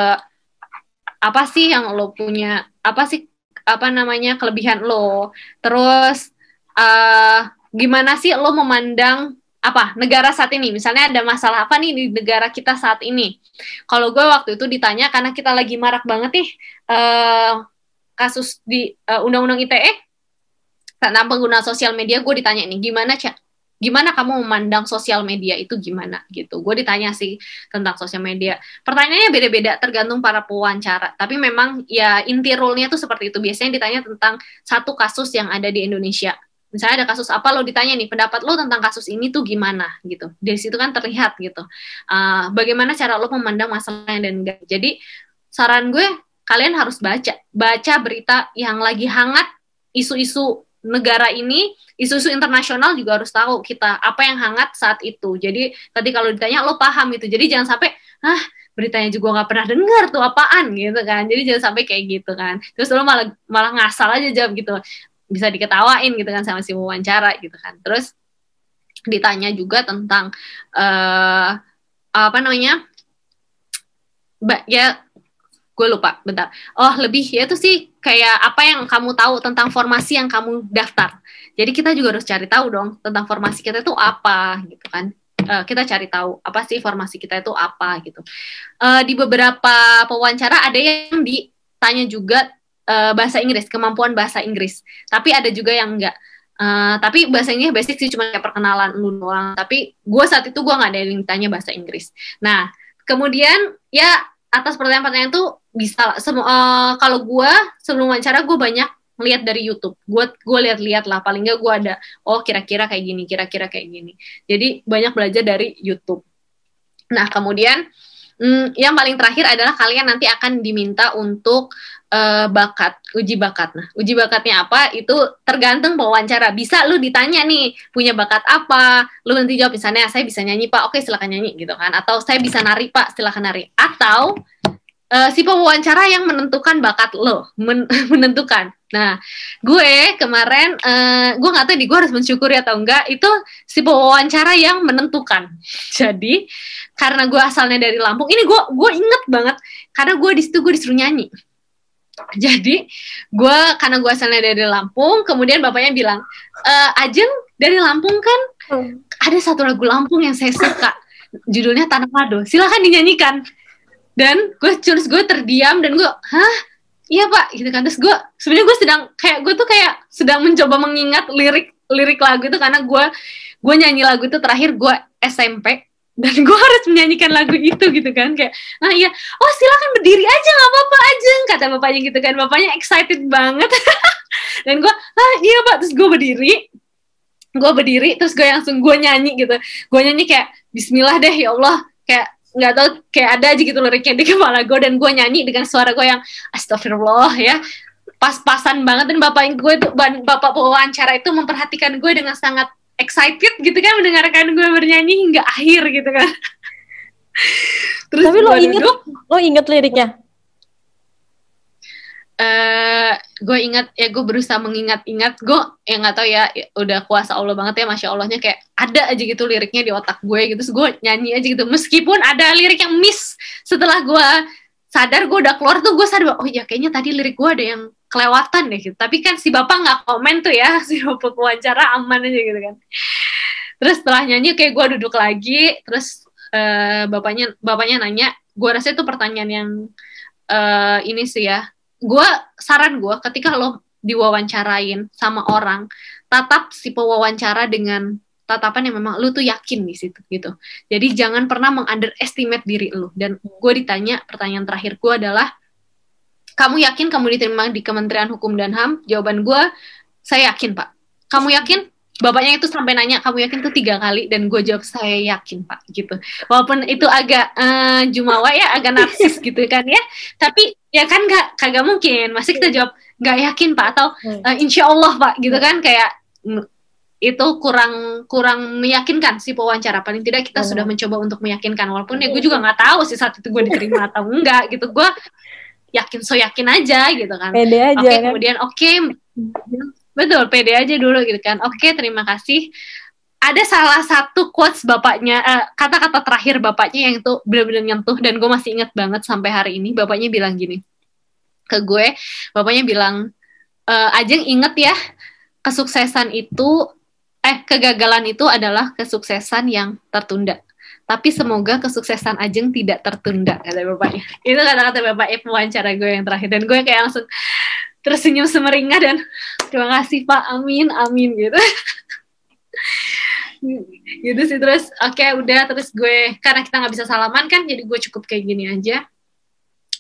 apa sih yang lo punya apa sih apa namanya kelebihan lo terus uh, gimana sih lo memandang apa negara saat ini misalnya ada masalah apa nih di negara kita saat ini kalau gue waktu itu ditanya karena kita lagi marak banget nih uh, kasus di uh, undang-undang ITE tentang pengguna sosial media gue ditanya nih gimana cak gimana kamu memandang sosial media itu gimana gitu gue ditanya sih tentang sosial media pertanyaannya beda-beda tergantung para pewawancara tapi memang ya inti rule-nya tuh seperti itu biasanya ditanya tentang satu kasus yang ada di Indonesia misalnya ada kasus apa lo ditanya nih pendapat lo tentang kasus ini tuh gimana gitu dari situ kan terlihat gitu uh, bagaimana cara lo memandang masalahnya dan enggak jadi saran gue kalian harus baca baca berita yang lagi hangat isu-isu negara ini isu-isu internasional juga harus tahu kita apa yang hangat saat itu jadi tadi kalau ditanya lo paham itu jadi jangan sampai ah beritanya juga nggak pernah dengar tuh apaan gitu kan jadi jangan sampai kayak gitu kan terus lo malah malah ngasal aja jawab gitu bisa diketawain gitu kan sama si wawancara gitu kan terus ditanya juga tentang uh, apa namanya ba ya gue lupa bentar oh lebih ya itu sih kayak apa yang kamu tahu tentang formasi yang kamu daftar jadi kita juga harus cari tahu dong tentang formasi kita itu apa gitu kan uh, kita cari tahu apa sih formasi kita itu apa gitu uh, di beberapa wawancara ada yang ditanya juga uh, bahasa Inggris, kemampuan bahasa Inggris. Tapi ada juga yang enggak. Uh, tapi bahasanya basic sih cuma kayak perkenalan lu doang. Tapi gue saat itu gue nggak ada yang ditanya bahasa Inggris. Nah, kemudian ya atas pertanyaan-pertanyaan itu bisa lah. uh, kalau gue sebelum wawancara gue banyak lihat dari YouTube. Gue gue lihat-lihat lah. Paling nggak gue ada oh kira-kira kayak gini, kira-kira kayak gini. Jadi banyak belajar dari YouTube. Nah kemudian Hmm, yang paling terakhir adalah kalian nanti akan diminta untuk uh, bakat, uji bakat. Nah, uji bakatnya apa? Itu tergantung pewawancara. Bisa lu ditanya nih, punya bakat apa? Lu nanti jawab misalnya, saya bisa nyanyi pak, oke silakan nyanyi gitu kan. Atau saya bisa nari pak, silakan nari. Atau uh, si pewawancara yang menentukan bakat lo, men menentukan. Nah, gue kemarin, uh, gue gak tahu di gue harus mensyukuri atau enggak, itu si pewawancara yang menentukan. Jadi, karena gue asalnya dari Lampung, ini gue gue inget banget, karena gue di situ gue disuruh nyanyi Jadi gue karena gue asalnya dari Lampung, kemudian bapaknya bilang, e, Ajeng dari Lampung kan hmm. ada satu lagu Lampung yang saya suka, judulnya Tanah Lado Silahkan dinyanyikan. Dan gue terus gue terdiam dan gue, hah? Iya pak, gitu kan. Terus gue sebenarnya gue sedang kayak gue tuh kayak sedang mencoba mengingat lirik lirik lagu itu karena gue gue nyanyi lagu itu terakhir gue SMP dan gue harus menyanyikan lagu itu gitu kan kayak nah iya oh silakan berdiri aja nggak apa-apa aja kata bapaknya gitu kan bapaknya excited banget dan gue ah iya pak terus gue berdiri gue berdiri terus gue langsung gue nyanyi gitu gue nyanyi kayak Bismillah deh ya Allah kayak nggak tau kayak ada aja gitu liriknya di kepala gue dan gue nyanyi dengan suara gue yang Astagfirullah ya pas-pasan banget dan bapak gue itu bapak pewawancara itu memperhatikan gue dengan sangat excited gitu kan mendengarkan gue bernyanyi hingga akhir gitu kan. Terus Tapi lo inget, duduk, lo inget liriknya? Uh, eh, gue ingat ya gue berusaha mengingat-ingat gue yang nggak tahu ya, ya udah kuasa Allah banget ya masya Allahnya kayak ada aja gitu liriknya di otak gue gitu gue nyanyi aja gitu meskipun ada lirik yang miss setelah gue sadar gue udah keluar tuh gue sadar oh ya kayaknya tadi lirik gue ada yang kelewatan deh gitu. Tapi kan si bapak nggak komen tuh ya, si bapak wawancara aman aja gitu kan. Terus setelah nyanyi kayak gue duduk lagi, terus uh, bapaknya bapaknya nanya, gue rasa itu pertanyaan yang uh, ini sih ya. Gue saran gue ketika lo diwawancarain sama orang, tatap si pewawancara dengan tatapan yang memang lu tuh yakin di situ gitu. Jadi jangan pernah mengunderestimate diri lu. Dan gue ditanya pertanyaan terakhir gue adalah kamu yakin kamu diterima di Kementerian Hukum dan HAM? Jawaban gue, saya yakin pak. Kamu yakin? Bapaknya itu sampai nanya, kamu yakin tuh tiga kali? Dan gue jawab, saya yakin pak, gitu. Walaupun itu agak uh, jumawa ya, agak narsis gitu kan ya. Tapi ya kan gak, kagak mungkin. Masih kita iya. jawab, gak yakin pak, atau uh, insya Allah pak, gitu iya. kan. Kayak itu kurang kurang meyakinkan si pewawancara paling tidak kita oh. sudah mencoba untuk meyakinkan walaupun ya gue juga nggak tahu sih saat itu gue diterima atau enggak gitu gue yakin so yakin aja gitu kan. Pede aja. Oke, okay, kan? kemudian oke okay, betul pede aja dulu gitu kan. Oke, okay, terima kasih. Ada salah satu quotes bapaknya kata eh, kata-kata terakhir bapaknya yang itu benar-benar nyentuh dan gue masih inget banget sampai hari ini bapaknya bilang gini ke gue bapaknya bilang e, Ajeng inget ya kesuksesan itu eh kegagalan itu adalah kesuksesan yang tertunda tapi semoga kesuksesan Ajeng tidak tertunda kata bapaknya itu kata-kata bapak Ibu wawancara gue yang terakhir dan gue kayak langsung tersenyum semeringah dan terima kasih Pak Amin Amin gitu gitu sih terus oke okay, udah terus gue karena kita nggak bisa salaman kan jadi gue cukup kayak gini aja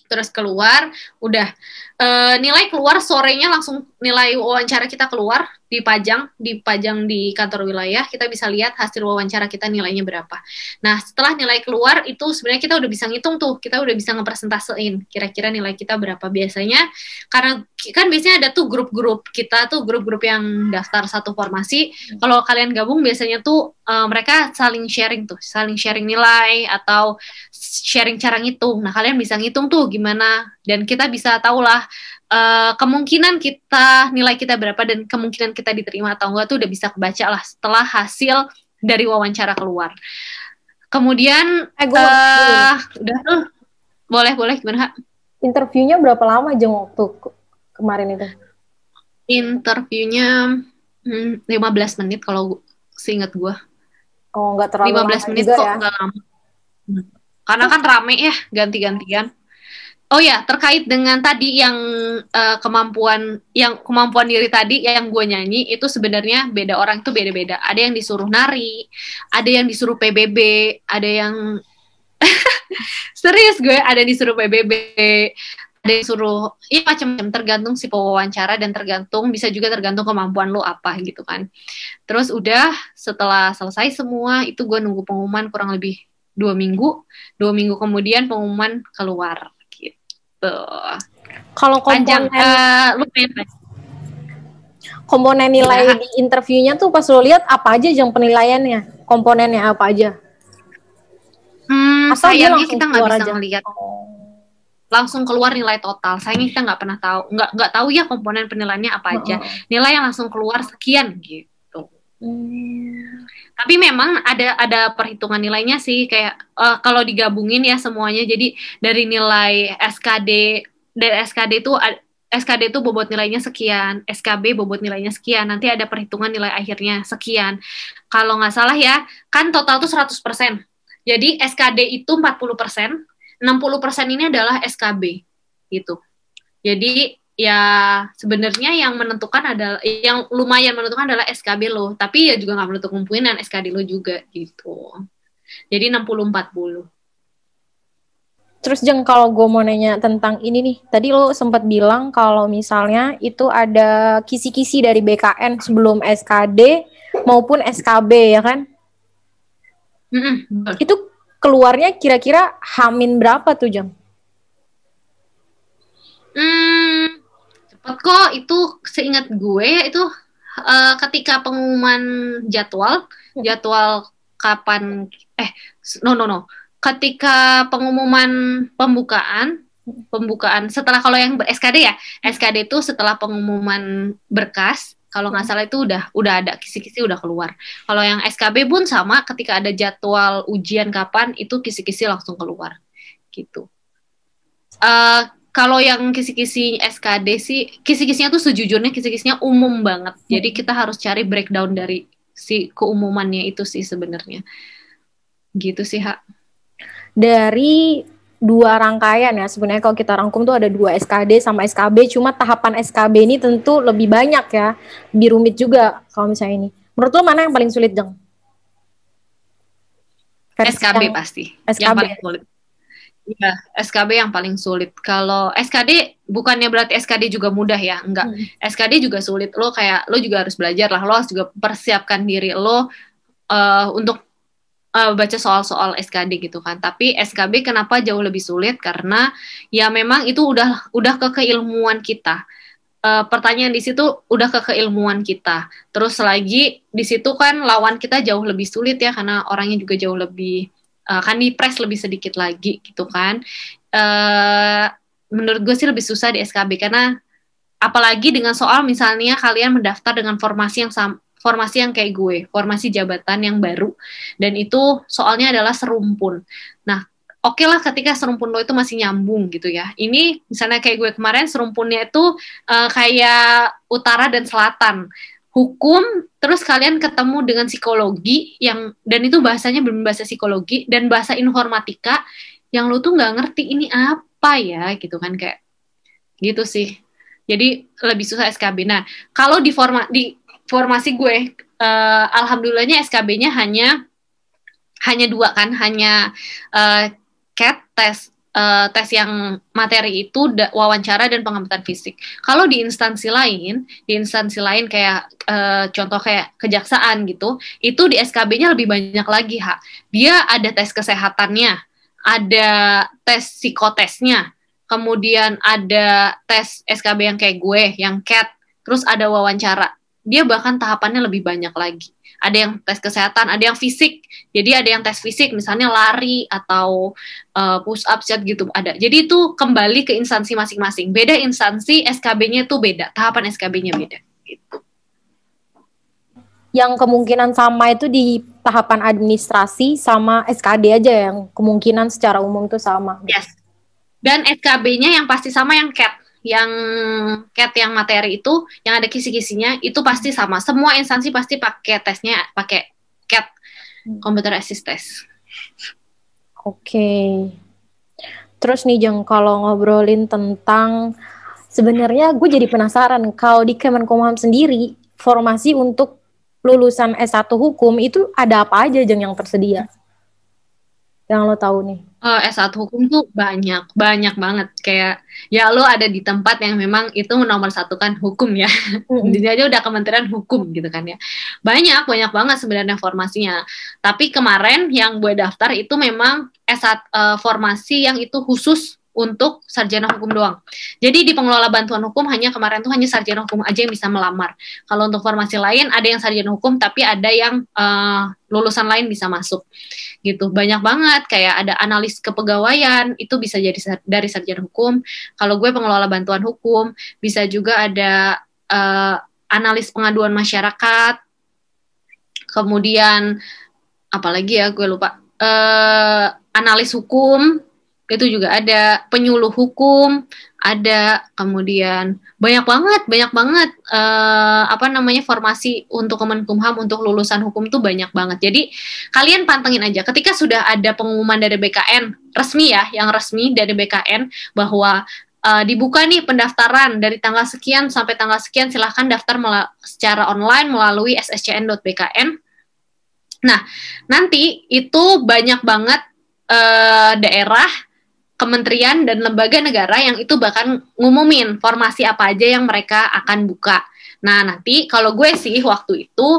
terus keluar udah e, nilai keluar sorenya langsung nilai wawancara kita keluar dipajang dipajang di kantor wilayah kita bisa lihat hasil wawancara kita nilainya berapa nah setelah nilai keluar itu sebenarnya kita udah bisa ngitung tuh kita udah bisa ngepresentasein kira-kira nilai kita berapa biasanya karena kan biasanya ada tuh grup-grup kita tuh grup-grup yang daftar satu formasi hmm. kalau kalian gabung biasanya tuh uh, mereka saling sharing tuh saling sharing nilai atau sharing cara ngitung nah kalian bisa ngitung tuh gimana dan kita bisa tahulah Eh, kemungkinan kita nilai kita berapa dan kemungkinan kita diterima atau enggak tuh udah bisa kebaca lah setelah hasil dari wawancara keluar. Kemudian eh, gua uh, udah tuh eh, boleh boleh gimana Ha? Interviewnya berapa lama jeng waktu kemarin itu? Interviewnya hmm, 15 menit kalau seingat gue. Oh, enggak terlalu 15 lama menit kok ya? enggak lama. Hmm. Karena kan rame ya ganti-gantian. Oh ya, terkait dengan tadi yang uh, kemampuan yang kemampuan diri tadi yang gue nyanyi itu sebenarnya beda orang itu beda-beda. Ada yang disuruh nari, ada yang disuruh PBB, ada yang serius gue ada yang disuruh PBB, ada yang disuruh ya macam-macam tergantung si pewawancara dan tergantung bisa juga tergantung kemampuan lo apa gitu kan. Terus udah setelah selesai semua itu gue nunggu pengumuman kurang lebih dua minggu, dua minggu kemudian pengumuman keluar gitu. Kalau komponen uh, komponen nilai ya. di interviewnya tuh pas lo lihat apa aja yang penilaiannya, komponennya apa aja? Hmm, Asal sayangnya kita nggak bisa aja. ngeliat langsung keluar nilai total. Sayangnya kita nggak pernah tahu, nggak nggak tahu ya komponen penilaiannya apa aja. Nilai yang langsung keluar sekian gitu. Hmm. Tapi memang ada ada perhitungan nilainya sih kayak uh, kalau digabungin ya semuanya jadi dari nilai SKD dari SKD itu SKD itu bobot nilainya sekian, SKB bobot nilainya sekian, nanti ada perhitungan nilai akhirnya sekian. Kalau nggak salah ya, kan total tuh 100%. Jadi SKD itu 40%, 60% ini adalah SKB gitu. Jadi ya sebenarnya yang menentukan adalah yang lumayan menentukan adalah SKB lo tapi ya juga nggak menutup kemungkinan SKD lo juga gitu jadi 60 40 Terus Jeng kalau gue mau nanya tentang ini nih, tadi lo sempat bilang kalau misalnya itu ada kisi-kisi dari BKN sebelum SKD maupun SKB ya kan? Mm -mm, Itu keluarnya kira-kira hamin berapa tuh Jeng? Hmm, sempet kok itu seingat gue itu uh, ketika pengumuman jadwal ya. jadwal kapan eh no no no ketika pengumuman pembukaan hmm. pembukaan setelah kalau yang SKD ya hmm. SKD itu setelah pengumuman berkas kalau nggak hmm. salah itu udah udah ada kisi-kisi udah keluar. Kalau yang SKB pun sama, ketika ada jadwal ujian kapan itu kisi-kisi langsung keluar, gitu. Uh, kalau yang kisi-kisi SKD sih kisi-kisinya tuh sejujurnya kisi-kisinya umum banget. Hmm. Jadi kita harus cari breakdown dari si keumumannya itu sih sebenarnya. Gitu sih, kak. Dari dua rangkaian ya sebenarnya kalau kita rangkum tuh ada dua SKD sama SKB cuma tahapan SKB ini tentu lebih banyak ya lebih rumit juga kalau misalnya ini menurut lo mana yang paling sulit jeng SKB yang, pasti SKB yang paling sulit Iya, SKB yang paling sulit. Kalau SKD bukannya berarti SKD juga mudah ya, enggak. Hmm. SKD juga sulit. Lo kayak lo juga harus belajar lah, lo harus juga persiapkan diri lo uh, untuk uh, baca soal-soal SKD gitu kan. Tapi SKB kenapa jauh lebih sulit? Karena ya memang itu udah udah ke keilmuan kita. Uh, pertanyaan di situ udah ke keilmuan kita. Terus lagi di situ kan lawan kita jauh lebih sulit ya karena orangnya juga jauh lebih uh, kan di press lebih sedikit lagi gitu kan uh, menurut gue sih lebih susah di SKB karena apalagi dengan soal misalnya kalian mendaftar dengan formasi yang sama formasi yang kayak gue, formasi jabatan yang baru, dan itu soalnya adalah serumpun. Nah, oke okay lah ketika serumpun lo itu masih nyambung gitu ya. Ini misalnya kayak gue kemarin serumpunnya itu uh, kayak utara dan selatan hukum terus kalian ketemu dengan psikologi yang dan itu bahasanya belum bahasa psikologi dan bahasa informatika yang lu tuh nggak ngerti ini apa ya gitu kan kayak gitu sih jadi lebih susah SKB nah kalau di forma di formasi gue uh, alhamdulillahnya SKB-nya hanya hanya dua kan hanya uh, cat test uh, tes yang materi itu da, wawancara dan pengamatan fisik. Kalau di instansi lain, di instansi lain kayak uh, contoh kayak kejaksaan gitu, itu di SKB-nya lebih banyak lagi, ha. Dia ada tes kesehatannya, ada tes psikotesnya, kemudian ada tes SKB yang kayak gue, yang CAT, terus ada wawancara. Dia bahkan tahapannya lebih banyak lagi ada yang tes kesehatan, ada yang fisik. Jadi ada yang tes fisik, misalnya lari atau uh, eh, push up, set gitu ada. Jadi itu kembali ke instansi masing-masing. Beda instansi, SKB-nya itu beda, tahapan SKB-nya beda. Gitu. Yang kemungkinan sama itu di tahapan administrasi sama SKD aja yang kemungkinan secara umum itu sama. Yes. Dan SKB-nya yang pasti sama yang CAT yang cat yang materi itu yang ada kisi-kisinya itu pasti sama. Semua instansi pasti pakai tesnya pakai cat komputer hmm. assist test. Oke. Okay. Terus nih Jeng kalau ngobrolin tentang sebenarnya gue jadi penasaran kalau di Kemenkumham sendiri formasi untuk lulusan S1 hukum itu ada apa aja Jeng yang tersedia? yang lo tahu nih? Uh, eh, S1 hukum tuh banyak, banyak banget. Kayak ya lo ada di tempat yang memang itu nomor satu kan hukum ya. hmm Jadi aja udah Kementerian Hukum gitu kan ya. Banyak, banyak banget sebenarnya formasinya. Tapi kemarin yang gue daftar itu memang S1 uh, eh, formasi yang itu khusus untuk sarjana hukum doang. Jadi di pengelola bantuan hukum hanya kemarin tuh hanya sarjana hukum aja yang bisa melamar. Kalau untuk formasi lain ada yang sarjana hukum tapi ada yang uh, lulusan lain bisa masuk. Gitu. Banyak banget kayak ada analis kepegawaian itu bisa jadi dari sarjana hukum. Kalau gue pengelola bantuan hukum, bisa juga ada uh, analis pengaduan masyarakat. Kemudian apalagi ya gue lupa. Uh, analis hukum itu juga ada penyuluh hukum, ada kemudian banyak banget, banyak banget uh, apa namanya formasi untuk Kemenkumham untuk lulusan hukum tuh banyak banget. Jadi kalian pantengin aja. Ketika sudah ada pengumuman dari BKN resmi ya, yang resmi dari BKN bahwa uh, dibuka nih pendaftaran dari tanggal sekian sampai tanggal sekian silahkan daftar secara online melalui sscn.bkn. Nah, nanti itu banyak banget uh, daerah kementerian dan lembaga negara yang itu bahkan ngumumin formasi apa aja yang mereka akan buka. Nah nanti kalau gue sih waktu itu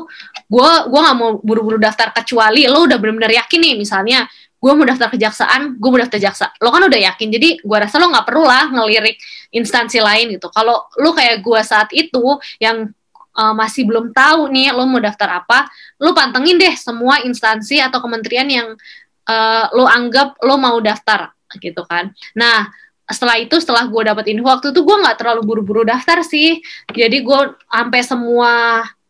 gue gue gak mau buru-buru daftar kecuali lo udah benar-benar yakin nih misalnya gue mau daftar kejaksaan gue mau daftar jaksa lo kan udah yakin jadi gue rasa lo gak perlu lah ngelirik instansi lain gitu kalau lo kayak gue saat itu yang uh, masih belum tahu nih lo mau daftar apa lo pantengin deh semua instansi atau kementerian yang uh, lo anggap lo mau daftar gitu kan. Nah, setelah itu setelah gue dapet info waktu itu gue nggak terlalu buru-buru daftar sih jadi gue sampai semua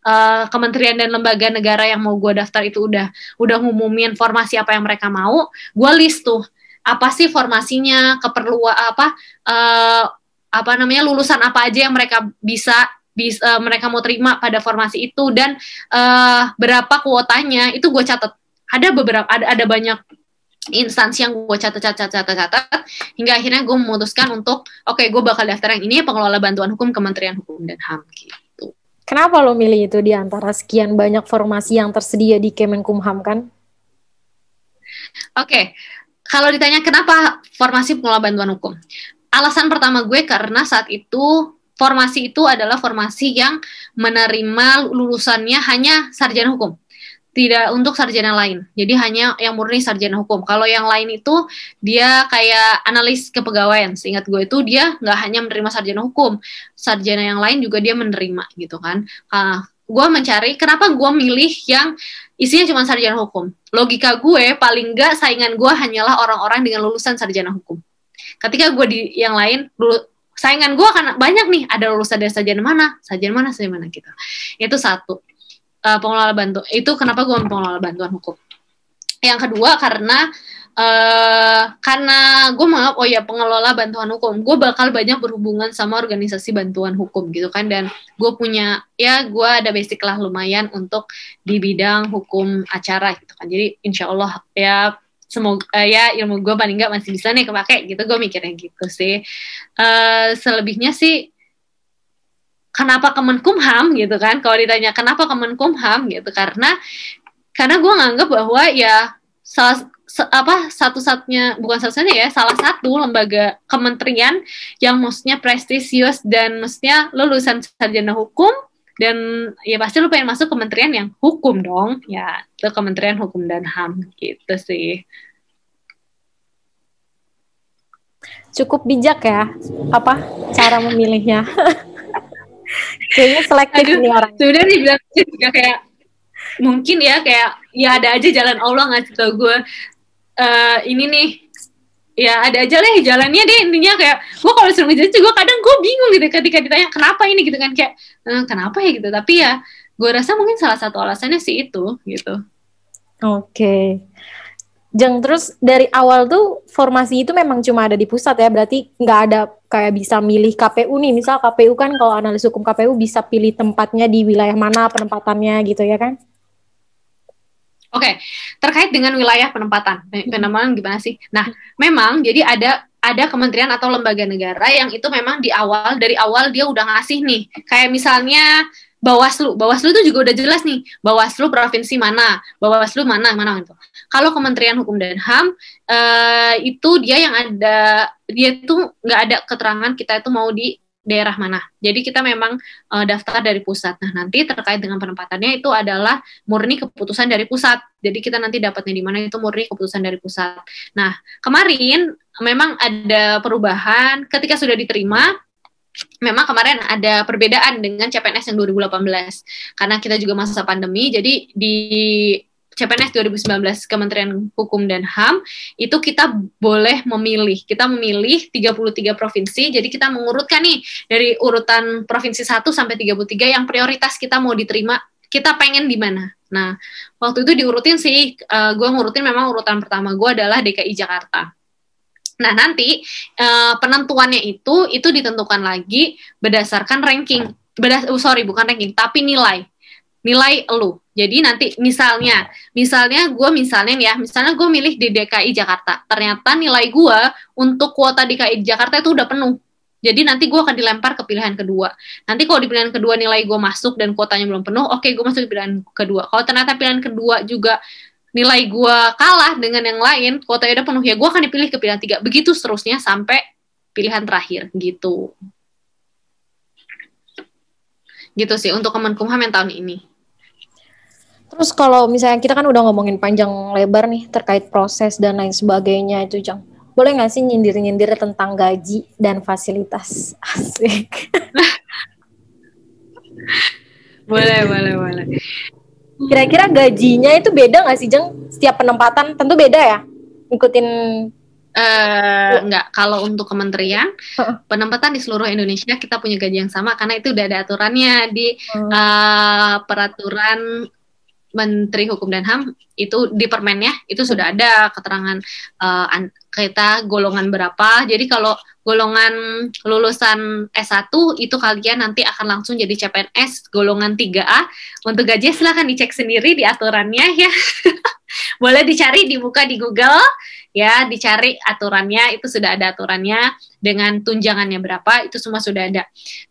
uh, kementerian dan lembaga negara yang mau gue daftar itu udah udah ngumumin formasi apa yang mereka mau gue list tuh apa sih formasinya keperluan apa uh, apa namanya lulusan apa aja yang mereka bisa bisa uh, eh, mereka mau terima pada formasi itu dan uh, berapa kuotanya itu gue catat ada beberapa ada, ada banyak instansi yang gue catat catat catat catat hingga akhirnya gue memutuskan untuk oke okay, gue bakal daftar yang ini ya, pengelola bantuan hukum Kementerian Hukum dan Ham gitu. Kenapa lo milih itu di antara sekian banyak formasi yang tersedia di Kemenkumham kan? Oke, okay. kalau ditanya kenapa formasi pengelola bantuan hukum, alasan pertama gue karena saat itu formasi itu adalah formasi yang menerima lulusannya hanya sarjana hukum tidak untuk sarjana lain. Jadi hanya yang murni sarjana hukum. Kalau yang lain itu dia kayak analis kepegawaian. Seingat gue itu dia nggak hanya menerima sarjana hukum, sarjana yang lain juga dia menerima gitu kan. Uh, ah, gue mencari kenapa gue milih yang isinya cuma sarjana hukum. Logika gue paling nggak saingan gue hanyalah orang-orang dengan lulusan sarjana hukum. Ketika gue di yang lain lulus saingan gue akan banyak nih ada lulusan dari sarjana mana, sarjana mana, sarjana mana gitu. Itu satu uh, pengelola bantu itu kenapa gue pengelola bantuan hukum yang kedua karena Uh, karena gue maaf oh ya pengelola bantuan hukum gue bakal banyak berhubungan sama organisasi bantuan hukum gitu kan dan gue punya ya gue ada basic lah lumayan untuk di bidang hukum acara gitu kan jadi insyaallah ya semoga eh, ya ilmu gue paling nggak masih bisa nih kepake gitu gue mikirnya gitu sih uh, selebihnya sih kenapa Kemenkumham gitu kan kalau ditanya kenapa Kemenkumham gitu karena karena gue nganggap bahwa ya salah se, apa satu-satunya bukan satu-satunya ya salah satu lembaga kementerian yang maksudnya prestisius dan maksudnya lulusan sarjana hukum dan ya pasti lo pengen masuk kementerian yang hukum dong ya itu kementerian hukum dan ham gitu sih cukup bijak ya apa cara memilihnya Kayaknya selektif Aduh, nih orang. Sudah dibilang juga kayak mungkin ya kayak ya ada aja jalan Allah ngasih tau gue uh, ini nih ya ada aja lah jalannya deh intinya kayak gue kalau sering ngejelasin gue kadang gue bingung gitu ketika ditanya kenapa ini gitu kan kayak eh, kenapa ya gitu tapi ya gue rasa mungkin salah satu alasannya sih itu gitu oke okay. Jeng terus dari awal tuh formasi itu memang cuma ada di pusat ya berarti nggak ada kayak bisa milih KPU nih misal KPU kan kalau analis hukum KPU bisa pilih tempatnya di wilayah mana penempatannya gitu ya kan? Oke okay. terkait dengan wilayah penempatan penempatan gimana sih? Nah memang jadi ada ada kementerian atau lembaga negara yang itu memang di awal dari awal dia udah ngasih nih kayak misalnya Bawaslu, Bawaslu itu juga udah jelas nih, Bawaslu provinsi mana, Bawaslu mana, mana itu. Kalau Kementerian Hukum dan HAM eh, itu dia yang ada, dia tuh nggak ada keterangan kita itu mau di daerah mana. Jadi kita memang eh, daftar dari pusat. Nah nanti terkait dengan penempatannya itu adalah murni keputusan dari pusat. Jadi kita nanti dapatnya di mana itu murni keputusan dari pusat. Nah kemarin memang ada perubahan ketika sudah diterima memang kemarin ada perbedaan dengan CPNS yang 2018 karena kita juga masa pandemi jadi di CPNS 2019 Kementerian Hukum dan HAM itu kita boleh memilih. Kita memilih 33 provinsi. Jadi kita mengurutkan nih dari urutan provinsi 1 sampai 33 yang prioritas kita mau diterima, kita pengen di mana. Nah, waktu itu diurutin sih uh, eh, gue ngurutin memang urutan pertama gue adalah DKI Jakarta Nah, nanti uh, penentuannya itu itu ditentukan lagi berdasarkan ranking. Berdas oh, sorry, bukan ranking, tapi nilai. Nilai lu. Jadi nanti misalnya, misalnya gue misalnya ya, misalnya gue milih di DKI Jakarta. Ternyata nilai gue untuk kuota DKI Jakarta itu udah penuh. Jadi nanti gue akan dilempar ke pilihan kedua. Nanti kalau di pilihan kedua nilai gue masuk dan kuotanya belum penuh, oke okay, gue masuk ke pilihan kedua. Kalau ternyata pilihan kedua juga nilai gue kalah dengan yang lain, tadi udah penuh ya gue akan dipilih ke pilihan tiga. Begitu seterusnya sampai pilihan terakhir gitu. Gitu sih untuk Kemenkumham yang tahun ini. Terus kalau misalnya kita kan udah ngomongin panjang lebar nih terkait proses dan lain sebagainya itu Jang. Boleh nggak sih nyindir-nyindir tentang gaji dan fasilitas? Asik. boleh, boleh, boleh. Kira-kira gajinya itu beda nggak sih, Jeng? Setiap penempatan tentu beda ya? Ngikutin Uh, eh, enggak, kalau untuk kementerian penempatan di seluruh Indonesia kita punya gaji yang sama karena itu udah ada aturannya di hmm. uh, peraturan Menteri Hukum dan HAM itu di permennya itu sudah hmm. ada keterangan uh, kita golongan berapa. Jadi kalau golongan lulusan S1 itu kalian nanti akan langsung jadi CPNS golongan 3A. Untuk gaji silahkan dicek sendiri di aturannya ya. Boleh dicari dibuka di Google ya, dicari aturannya itu sudah ada aturannya dengan tunjangannya berapa itu semua sudah ada.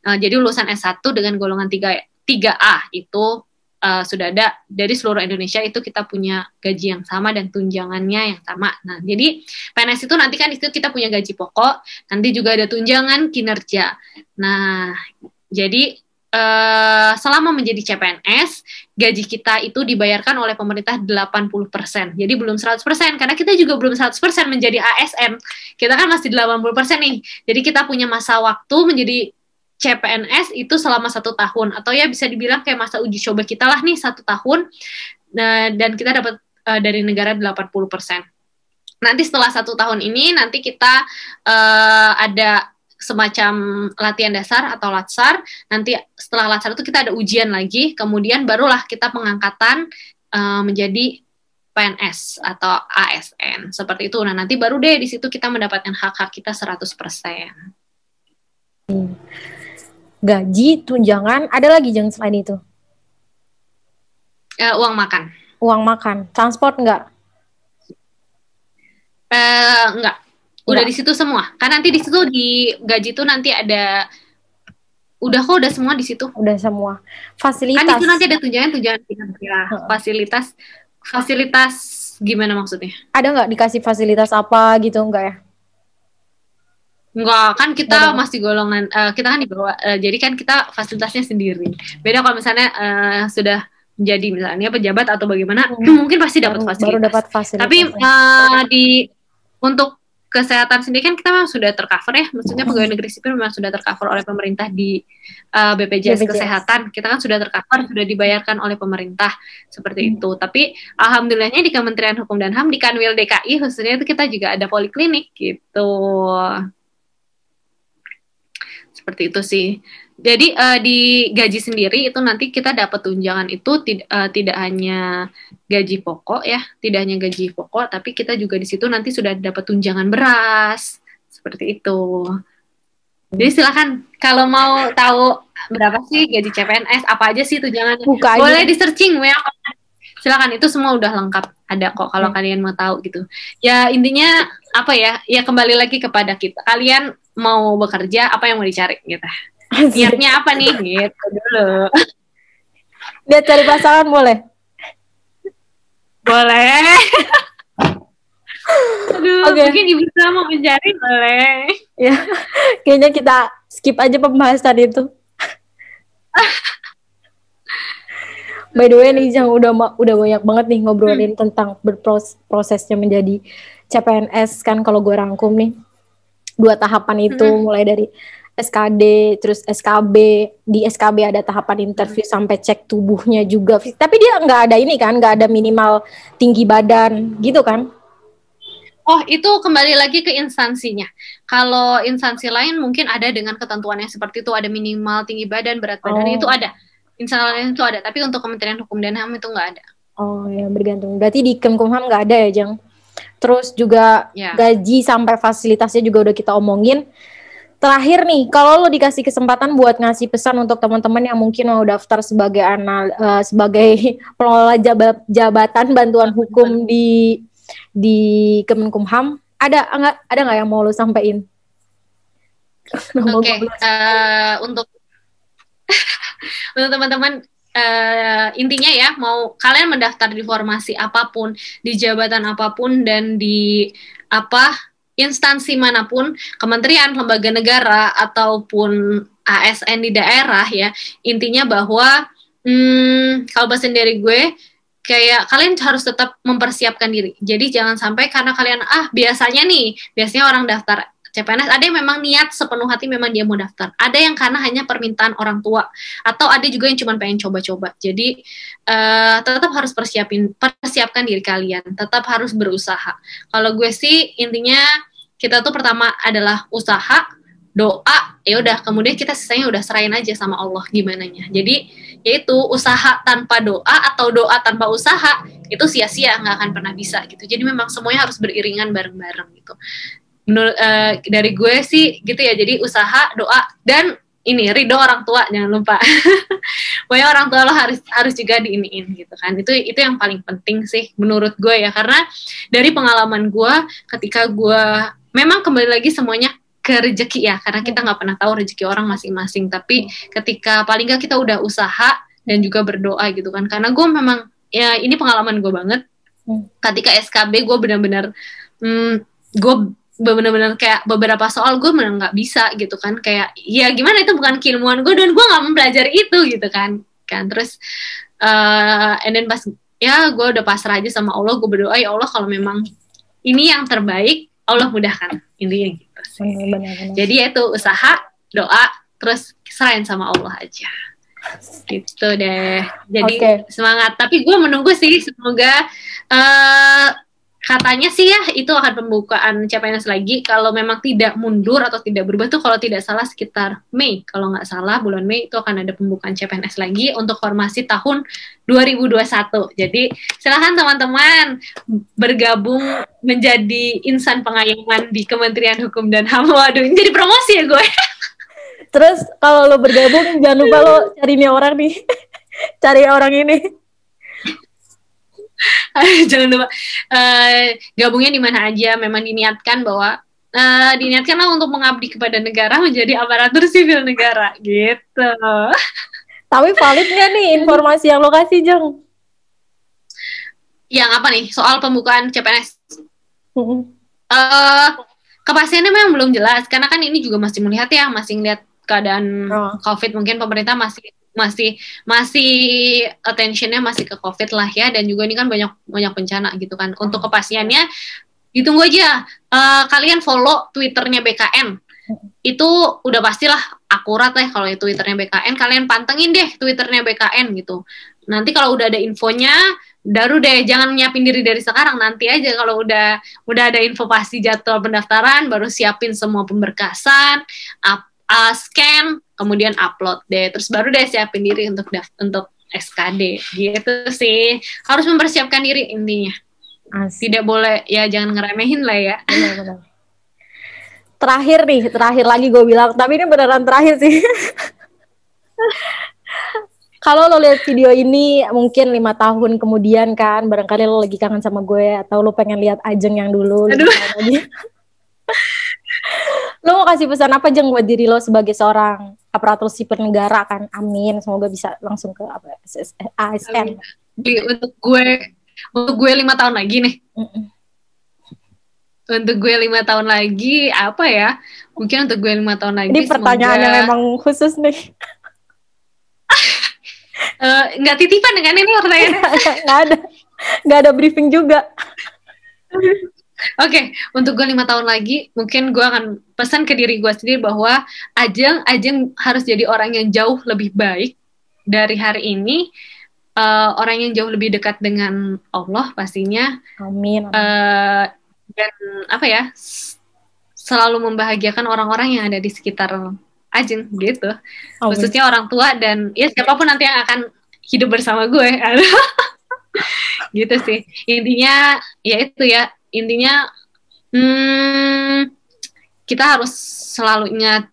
Nah, jadi lulusan S1 dengan golongan 3 3A itu uh, sudah ada dari seluruh Indonesia itu kita punya gaji yang sama dan tunjangannya yang sama. Nah, jadi PNS itu nanti kan itu kita punya gaji pokok, nanti juga ada tunjangan kinerja. Nah, jadi uh, selama menjadi CPNS, gaji kita itu dibayarkan oleh pemerintah 80%. Jadi belum 100% karena kita juga belum 100% menjadi ASN. Kita kan masih 80% nih. Jadi kita punya masa waktu menjadi CPNS itu selama satu tahun atau ya bisa dibilang kayak masa uji coba kita lah nih satu tahun nah, dan kita dapat uh, dari negara 80 Nanti setelah satu tahun ini nanti kita uh, ada semacam latihan dasar atau latsar. Nanti setelah latsar itu kita ada ujian lagi, kemudian barulah kita pengangkatan uh, menjadi PNS atau ASN. Seperti itu. Nah, nanti baru deh di situ kita mendapatkan hak-hak kita 100%. Hmm gaji, tunjangan, ada lagi jangan selain itu? Uh, uang makan. Uang makan. Transport enggak? Uh, enggak. Udah enggak. di situ semua. Kan nanti di situ di gaji itu nanti ada udah kok udah semua di situ. Udah semua. Fasilitas. Kan itu nanti ada tunjangan tunjangan ya. Fasilitas fasilitas gimana maksudnya? Ada nggak dikasih fasilitas apa gitu enggak ya? Enggak, kan kita masih golongan uh, kita kan di bawah uh, jadi kan kita fasilitasnya sendiri. Beda kalau misalnya uh, sudah menjadi misalnya pejabat atau bagaimana hmm. mungkin pasti dapat fasilitas. Baru dapat fasilitas. Tapi uh, di untuk kesehatan sendiri kan kita memang sudah tercover ya, maksudnya pegawai hmm. negeri sipil memang sudah tercover oleh pemerintah di uh, BPJS, BPJS kesehatan. Kita kan sudah tercover, hmm. sudah dibayarkan oleh pemerintah seperti hmm. itu. Tapi alhamdulillahnya di Kementerian Hukum dan HAM di Kanwil DKI khususnya itu kita juga ada poliklinik gitu seperti itu sih. Jadi uh, di gaji sendiri itu nanti kita dapat tunjangan itu tid uh, tidak hanya gaji pokok ya, tidak hanya gaji pokok, tapi kita juga di situ nanti sudah dapat tunjangan beras seperti itu. Jadi silakan kalau mau tahu berapa sih gaji CPNS, apa aja sih tunjangannya, Buka boleh di searching ya. Silakan itu semua udah lengkap ada kok kalau hmm. kalian mau tahu gitu. Ya intinya apa ya? Ya kembali lagi kepada kita. Kalian mau bekerja apa yang mau dicari gitu niatnya apa nih gitu dulu dia cari pasangan boleh boleh Aduh, okay. mungkin ibu bisa mau mencari boleh. Ya, kayaknya kita skip aja pembahasan itu. By the way nih yang udah udah banyak banget nih ngobrolin hmm. tentang berprosesnya menjadi CPNS kan kalau gue rangkum nih dua tahapan itu hmm. mulai dari SKD terus SKB di SKB ada tahapan interview hmm. sampai cek tubuhnya juga tapi dia nggak ada ini kan nggak ada minimal tinggi badan gitu kan Oh itu kembali lagi ke instansinya. Kalau instansi lain mungkin ada dengan ketentuannya seperti itu ada minimal tinggi badan berat badan oh. itu ada. Instansi lain itu ada tapi untuk Kementerian Hukum dan Ham itu nggak ada. Oh ya bergantung. Berarti di Kemkumham nggak ada ya Jang? terus juga yeah. gaji sampai fasilitasnya juga udah kita omongin. Terakhir nih, kalau lo dikasih kesempatan buat ngasih pesan untuk teman-teman yang mungkin mau daftar sebagai anal, uh, sebagai pengelola jab jabatan bantuan hukum di di Kemenkumham, ada enggak ada nggak yang mau lo sampaikan? Oke, okay. uh, eh, untuk untuk teman-teman Uh, intinya ya mau kalian mendaftar di formasi apapun di jabatan apapun dan di apa instansi manapun kementerian lembaga negara ataupun ASN di daerah ya intinya bahwa hmm, kalau bahasa dari gue kayak kalian harus tetap mempersiapkan diri jadi jangan sampai karena kalian ah biasanya nih biasanya orang daftar CPNS ada yang memang niat sepenuh hati memang dia mau daftar ada yang karena hanya permintaan orang tua atau ada juga yang cuma pengen coba-coba jadi uh, tetap harus persiapin persiapkan diri kalian tetap harus berusaha kalau gue sih intinya kita tuh pertama adalah usaha doa ya udah kemudian kita sisanya udah serain aja sama Allah gimana nya jadi yaitu usaha tanpa doa atau doa tanpa usaha itu sia-sia nggak akan pernah bisa gitu jadi memang semuanya harus beriringan bareng-bareng gitu menurut uh, dari gue sih gitu ya jadi usaha doa dan ini ridho orang tua jangan lupa pokoknya orang tua lo harus harus juga diiniin gitu kan itu itu yang paling penting sih menurut gue ya karena dari pengalaman gue ketika gue memang kembali lagi semuanya ke rezeki ya karena kita nggak pernah tahu rezeki orang masing-masing tapi ketika paling nggak kita udah usaha dan juga berdoa gitu kan karena gue memang ya ini pengalaman gue banget hmm. ketika SKB gue benar-benar hmm, gue benar-benar kayak beberapa soal gue benar nggak bisa gitu kan kayak ya gimana itu bukan keilmuan gue dan gue nggak mempelajari itu gitu kan kan terus uh, and then pas ya gue udah pasrah aja sama Allah gue berdoa ya Allah kalau memang ini yang terbaik Allah mudahkan intinya gitu sih hmm, benar, jadi ya itu usaha doa terus serahin sama Allah aja gitu deh jadi okay. semangat tapi gue menunggu sih semoga eh, katanya sih ya itu akan pembukaan CPNS lagi kalau memang tidak mundur atau tidak berubah tuh kalau tidak salah sekitar Mei kalau nggak salah bulan Mei itu akan ada pembukaan CPNS lagi untuk formasi tahun 2021 jadi silahkan teman-teman bergabung menjadi insan pengayoman di Kementerian Hukum dan HAM waduh ini jadi promosi ya gue terus kalau lo bergabung jangan lupa lo cari orang nih cari orang ini jangan lupa uh, gabungnya di mana aja memang diniatkan bahwa uh, diniatkanlah untuk mengabdi kepada negara menjadi aparatur sipil negara gitu tapi valid nggak nih informasi yang lokasi kasih Jeng yang apa nih soal pembukaan CPNS uh, mm-hmm. eh, kepastiannya memang belum jelas karena kan ini juga masih melihat ya masih melihat keadaan oh. COVID mungkin pemerintah masih masih masih attentionnya masih ke covid lah ya dan juga ini kan banyak banyak bencana gitu kan untuk kepastiannya ditunggu aja uh, kalian follow twitternya BKN itu udah pastilah akurat lah kalau itu twitternya BKN kalian pantengin deh twitternya BKN gitu nanti kalau udah ada infonya baru deh jangan nyiapin diri dari sekarang nanti aja kalau udah udah ada info pasti jadwal pendaftaran baru siapin semua pemberkasan uh, scan kemudian upload deh terus baru deh siapin diri untuk untuk SKD gitu sih harus mempersiapkan diri intinya Asik. tidak boleh ya jangan ngeremehin lah ya terakhir nih terakhir lagi gue bilang tapi ini beneran terakhir sih kalau lo lihat video ini mungkin lima tahun kemudian kan barangkali lo lagi kangen sama gue atau lo pengen lihat ajeng yang dulu Aduh. lo mau kasih pesan apa jeng buat diri lo sebagai seorang aparatur sipil negara kan amin semoga bisa langsung ke apa ASN untuk gue untuk gue lima tahun lagi nih untuk gue lima tahun lagi apa ya mungkin untuk gue lima tahun lagi ini pertanyaan semoga... yang memang khusus nih eh, nggak uh, titipan dengan ini pertanyaannya nggak ada nggak ada briefing juga Oke, okay, untuk gue lima tahun lagi, mungkin gue akan pesan ke diri gue sendiri bahwa Ajeng, Ajeng harus jadi orang yang jauh lebih baik dari hari ini. Uh, orang yang jauh lebih dekat dengan Allah pastinya. Amin. Uh, dan apa ya, selalu membahagiakan orang-orang yang ada di sekitar Ajeng gitu. Amin. Khususnya orang tua dan ya siapapun nanti yang akan hidup bersama gue. gitu sih. Intinya ya itu ya intinya hmm, kita harus selalu ingat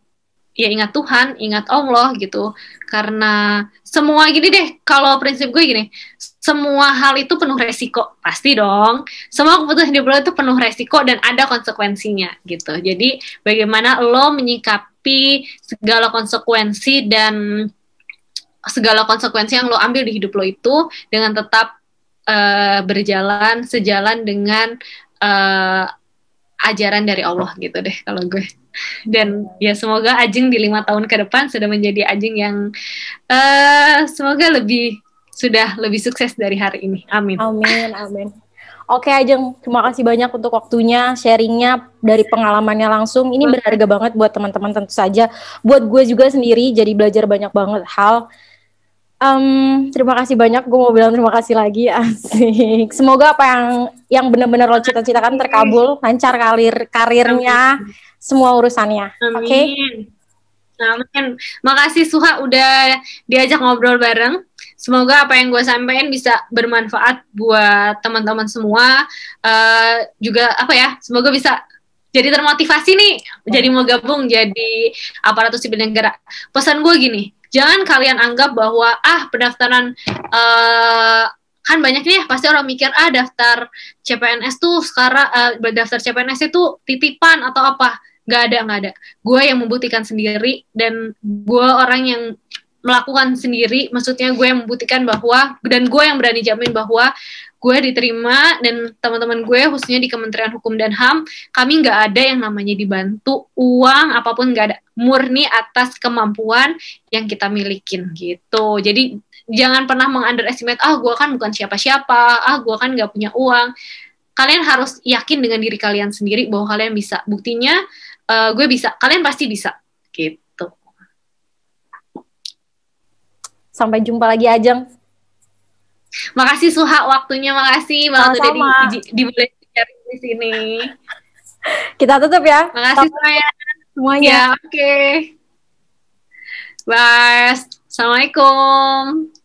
ya ingat Tuhan, ingat Allah gitu. Karena semua gini deh, kalau prinsip gue gini, semua hal itu penuh resiko, pasti dong. Semua keputusan di itu penuh resiko dan ada konsekuensinya gitu. Jadi bagaimana lo menyikapi segala konsekuensi dan segala konsekuensi yang lo ambil di hidup lo itu dengan tetap uh, berjalan sejalan dengan uh, ajaran dari Allah gitu deh kalau gue. Dan ya semoga Ajeng di lima tahun ke depan sudah menjadi Ajeng yang uh, semoga lebih sudah lebih sukses dari hari ini. Amin. Amin, amin. Oke Ajeng, terima kasih banyak untuk waktunya, sharingnya dari pengalamannya langsung. Ini berharga banget buat teman-teman tentu saja. Buat gue juga sendiri jadi belajar banyak banget hal Um, terima kasih banyak. Gue mau bilang terima kasih lagi, asik. Semoga apa yang yang benar-benar lo cita-citakan terkabul, lancar karir karirnya, semua urusannya. Oke. Okay? Amin. Makasih Suha udah diajak ngobrol bareng. Semoga apa yang gue sampaikan bisa bermanfaat buat teman-teman semua. Uh, juga apa ya? Semoga bisa jadi termotivasi nih. Jadi mau gabung jadi aparatur sipil negara. Pesan gue gini, jangan kalian anggap bahwa ah pendaftaran uh, kan banyak nih ya pasti orang mikir ah daftar CPNS tuh sekarang uh, daftar CPNS itu titipan atau apa nggak ada nggak ada gue yang membuktikan sendiri dan gue orang yang melakukan sendiri maksudnya gue yang membuktikan bahwa dan gue yang berani jamin bahwa gue diterima dan teman-teman gue khususnya di Kementerian Hukum dan HAM kami nggak ada yang namanya dibantu uang apapun nggak ada murni atas kemampuan yang kita milikin gitu jadi jangan pernah mengunderestimate ah gue kan bukan siapa-siapa ah gue kan nggak punya uang kalian harus yakin dengan diri kalian sendiri bahwa kalian bisa buktinya uh, gue bisa kalian pasti bisa gitu sampai jumpa lagi Ajeng Makasih Suha waktunya, makasih banget udah di, di, di, boleh di sini. Kita tutup ya. Makasih semuanya. Semuanya. Ya, oke. Okay. Bye. Assalamualaikum.